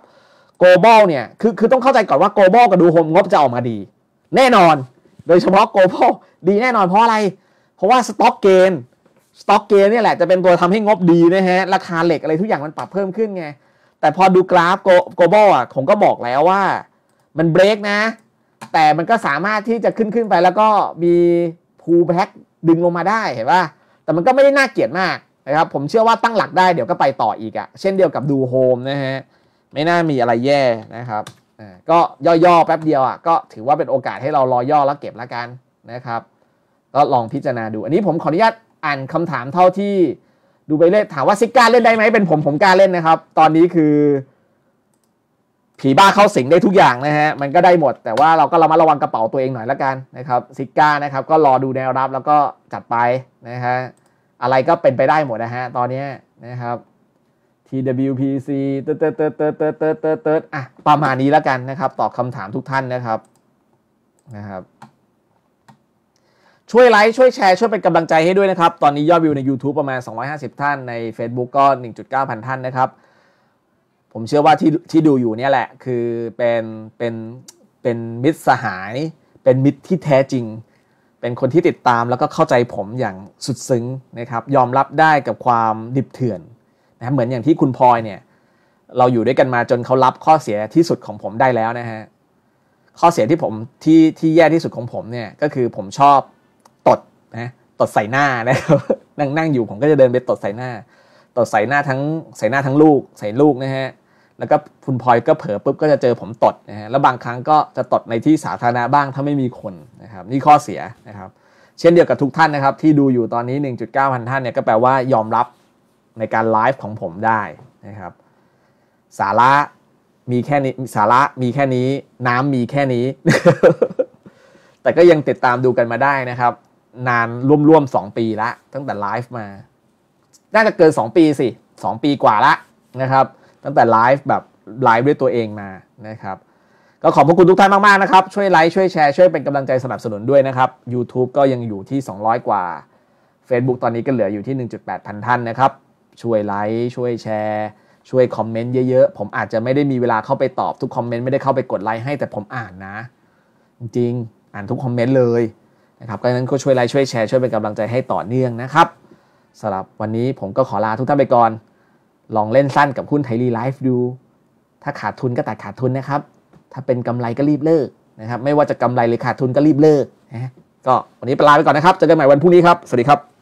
โกลบอลเนี่ย คือ คือต้องเข้าใจก่อนว่าโกลบอลกับดูโฮมงบจะออกมาดี แน่นอนโดยเฉพาะโกลบอลดีแน่นอนเพราะอะไร เพราะว่าสต็อกเกนสต็อกเกนเนี่ยแหละจะเป็นตัวทำให้งบดีนะฮะ ราคาเหล็กอะไรทุกอย่างมันปรับเพิ่มขึ้นไง แต่พอดูกราฟโกลบอลอ่ะผมก็บอกแล้วว่ามันเบรกนะ แต่มันก็สามารถที่จะขึ้นขึ้นไปแล้วก็มีพูแพ็กดึงลงมาได้เห็นป่ะแต่มันก็ไม่ได้น่าเกลียดมากนะครับผมเชื่อว่าตั้งหลักได้เดี๋ยวก็ไปต่ออีกอะเช่นเดียวกับดูโฮมนะฮะไม่น่ามีอะไรแย่นะครับ ก็ย่อๆแป๊บเดียวอ่ะ ก็ถือว่าเป็นโอกาสให้เรารอย่อแล้วเก็บแล้วกันนะครับ ก็ลองพิจารณาดู อันนี้ผมขออนุญาตอ่านคำถามเท่าที่ ดูไปเล่นถามว่าซิกการเล่นได้ไหมเป็นผมผมกล้าเล่นนะครับ ตอนนี้คือ ผีบ้าเข้าสิงได้ทุกอย่างนะฮะ มันก็ได้หมด แต่ว่าเราก็ระมัดระวังกระเป๋าตัวเองหน่อยละกันนะครับ ซิกการนะครับ ก็รอดูแนวรับแล้วก็จัดไปนะฮะ อะไรก็เป็นไปได้หมดนะฮะ ตอนนี้นะครับ TWPC เติร์ดเติร์ดเติร์ดเติร์ดเติร์ดเติร์ดเติร์ดเติร์ดอ่ะประมาณนี้แล้วกันนะครับตอบคำถามทุกท่านนะครับนะครับ ช่วยไลค์ ช่วยแชร์ ช่วยเป็นกำลังใจให้ด้วยนะครับ ตอนนี้ยอดวิวใน YouTube ประมาณ 250 ท่านใน Facebook ก็ 1.9 พันท่านนะครับ ผมเชื่อว่าที่ที่ดูอยู่เนี่ยแหละคือเป็นเป็นเป็นมิตรสหาย เป็นมิตรที่แท้จริง เป็นคนที่ติดตามแล้วก็เข้าใจผมอย่างสุดซึ้งนะครับยอมรับได้กับความดิบเถื่อนนะครับเหมือนอย่างที่คุณพลอยเนี่ย เราอยู่ด้วยกันมาจนเขารับข้อเสียที่สุดของผมได้แล้วนะฮะข้อเสียที่ผมที่ที่แย่ที่สุดของผมเนี่ยก็คือผมชอบตดนะตดใส่หน้านะครับนั่งนั่งอยู่ผมก็จะเดินไปตดใส่หน้าตดใส่หน้าทั้งใส่หน้าทั้งลูก ใส่ลูกนะฮะแล้วก็คุณพลอยก็เผลอปุ๊บก็จะเจอผมตดนะฮะแล้วบางครั้งก็จะตดในที่สาธารณะบ้างถ้าไม่มีคนนะครับ นี่ข้อเสียนะครับ เช่นเดียวกับทุกท่านนะครับ ที่ดูอยู่ตอนนี้ 1.9พันท่านเนี่ยก็แปลว่ายอมรับในการไลฟ์ของผมได้นะครับ สาระมีแค่นี้สาระมีแค่นี้น้ำมีแค่นี้ แต่ก็ยังติดตามดูกันมาได้นะครับ นานร่วมๆสองปีละตั้งแต่ไลฟ์มา น่าจะเกินสองปีสิสองปีกว่าละนะครับ ตั้งแต่ไลฟ์แบบไลฟ์ด้วยตัวเองมานะครับ ก็ขอบพระคุณทุกท่านมากๆนะครับช่วยไลค์ช่วยแชร์ช่วยเป็นกำลังใจสนับสนุนด้วยนะครับ YouTube ก็ยังอยู่ที่ 200 กว่า Facebook ตอนนี้ก็เหลืออยู่ที่1.8พันท่านนะครับช่วยไลค์ช่วยแชร์ ช่วยคอมเมนต์เยอะๆ ผมอาจจะไม่ได้มีเวลาเข้าไปตอบทุกคอมเมนต์ไม่ได้เข้าไปกดไลค์ให้แต่ผมอ่านนะ จริง ๆ อ่านทุกคอมเมนต์เลยนะครับดังนั้นก็ช่วยไลค์ช่วยแชร์ช่วยเป็นกำลังใจให้ต่อเนื่องนะครับสำหรับวันนี้ผมก็ขอลาทุกท่านไปก่อน ลองเล่นสั้นกับหุ้นไทยรีไลฟ์ดูถ้าขาดทุนก็ตัดขาดทุนนะครับถ้าเป็นกำไรก็รีบเลิกนะครับไม่ว่าจะกำไรหรือขาดทุนก็รีบเลิกนะก็วันนี้ไปลาไปก่อนนะครับเจอกันใหม่วันพรุ่งนี้ครับสวัสดีครับ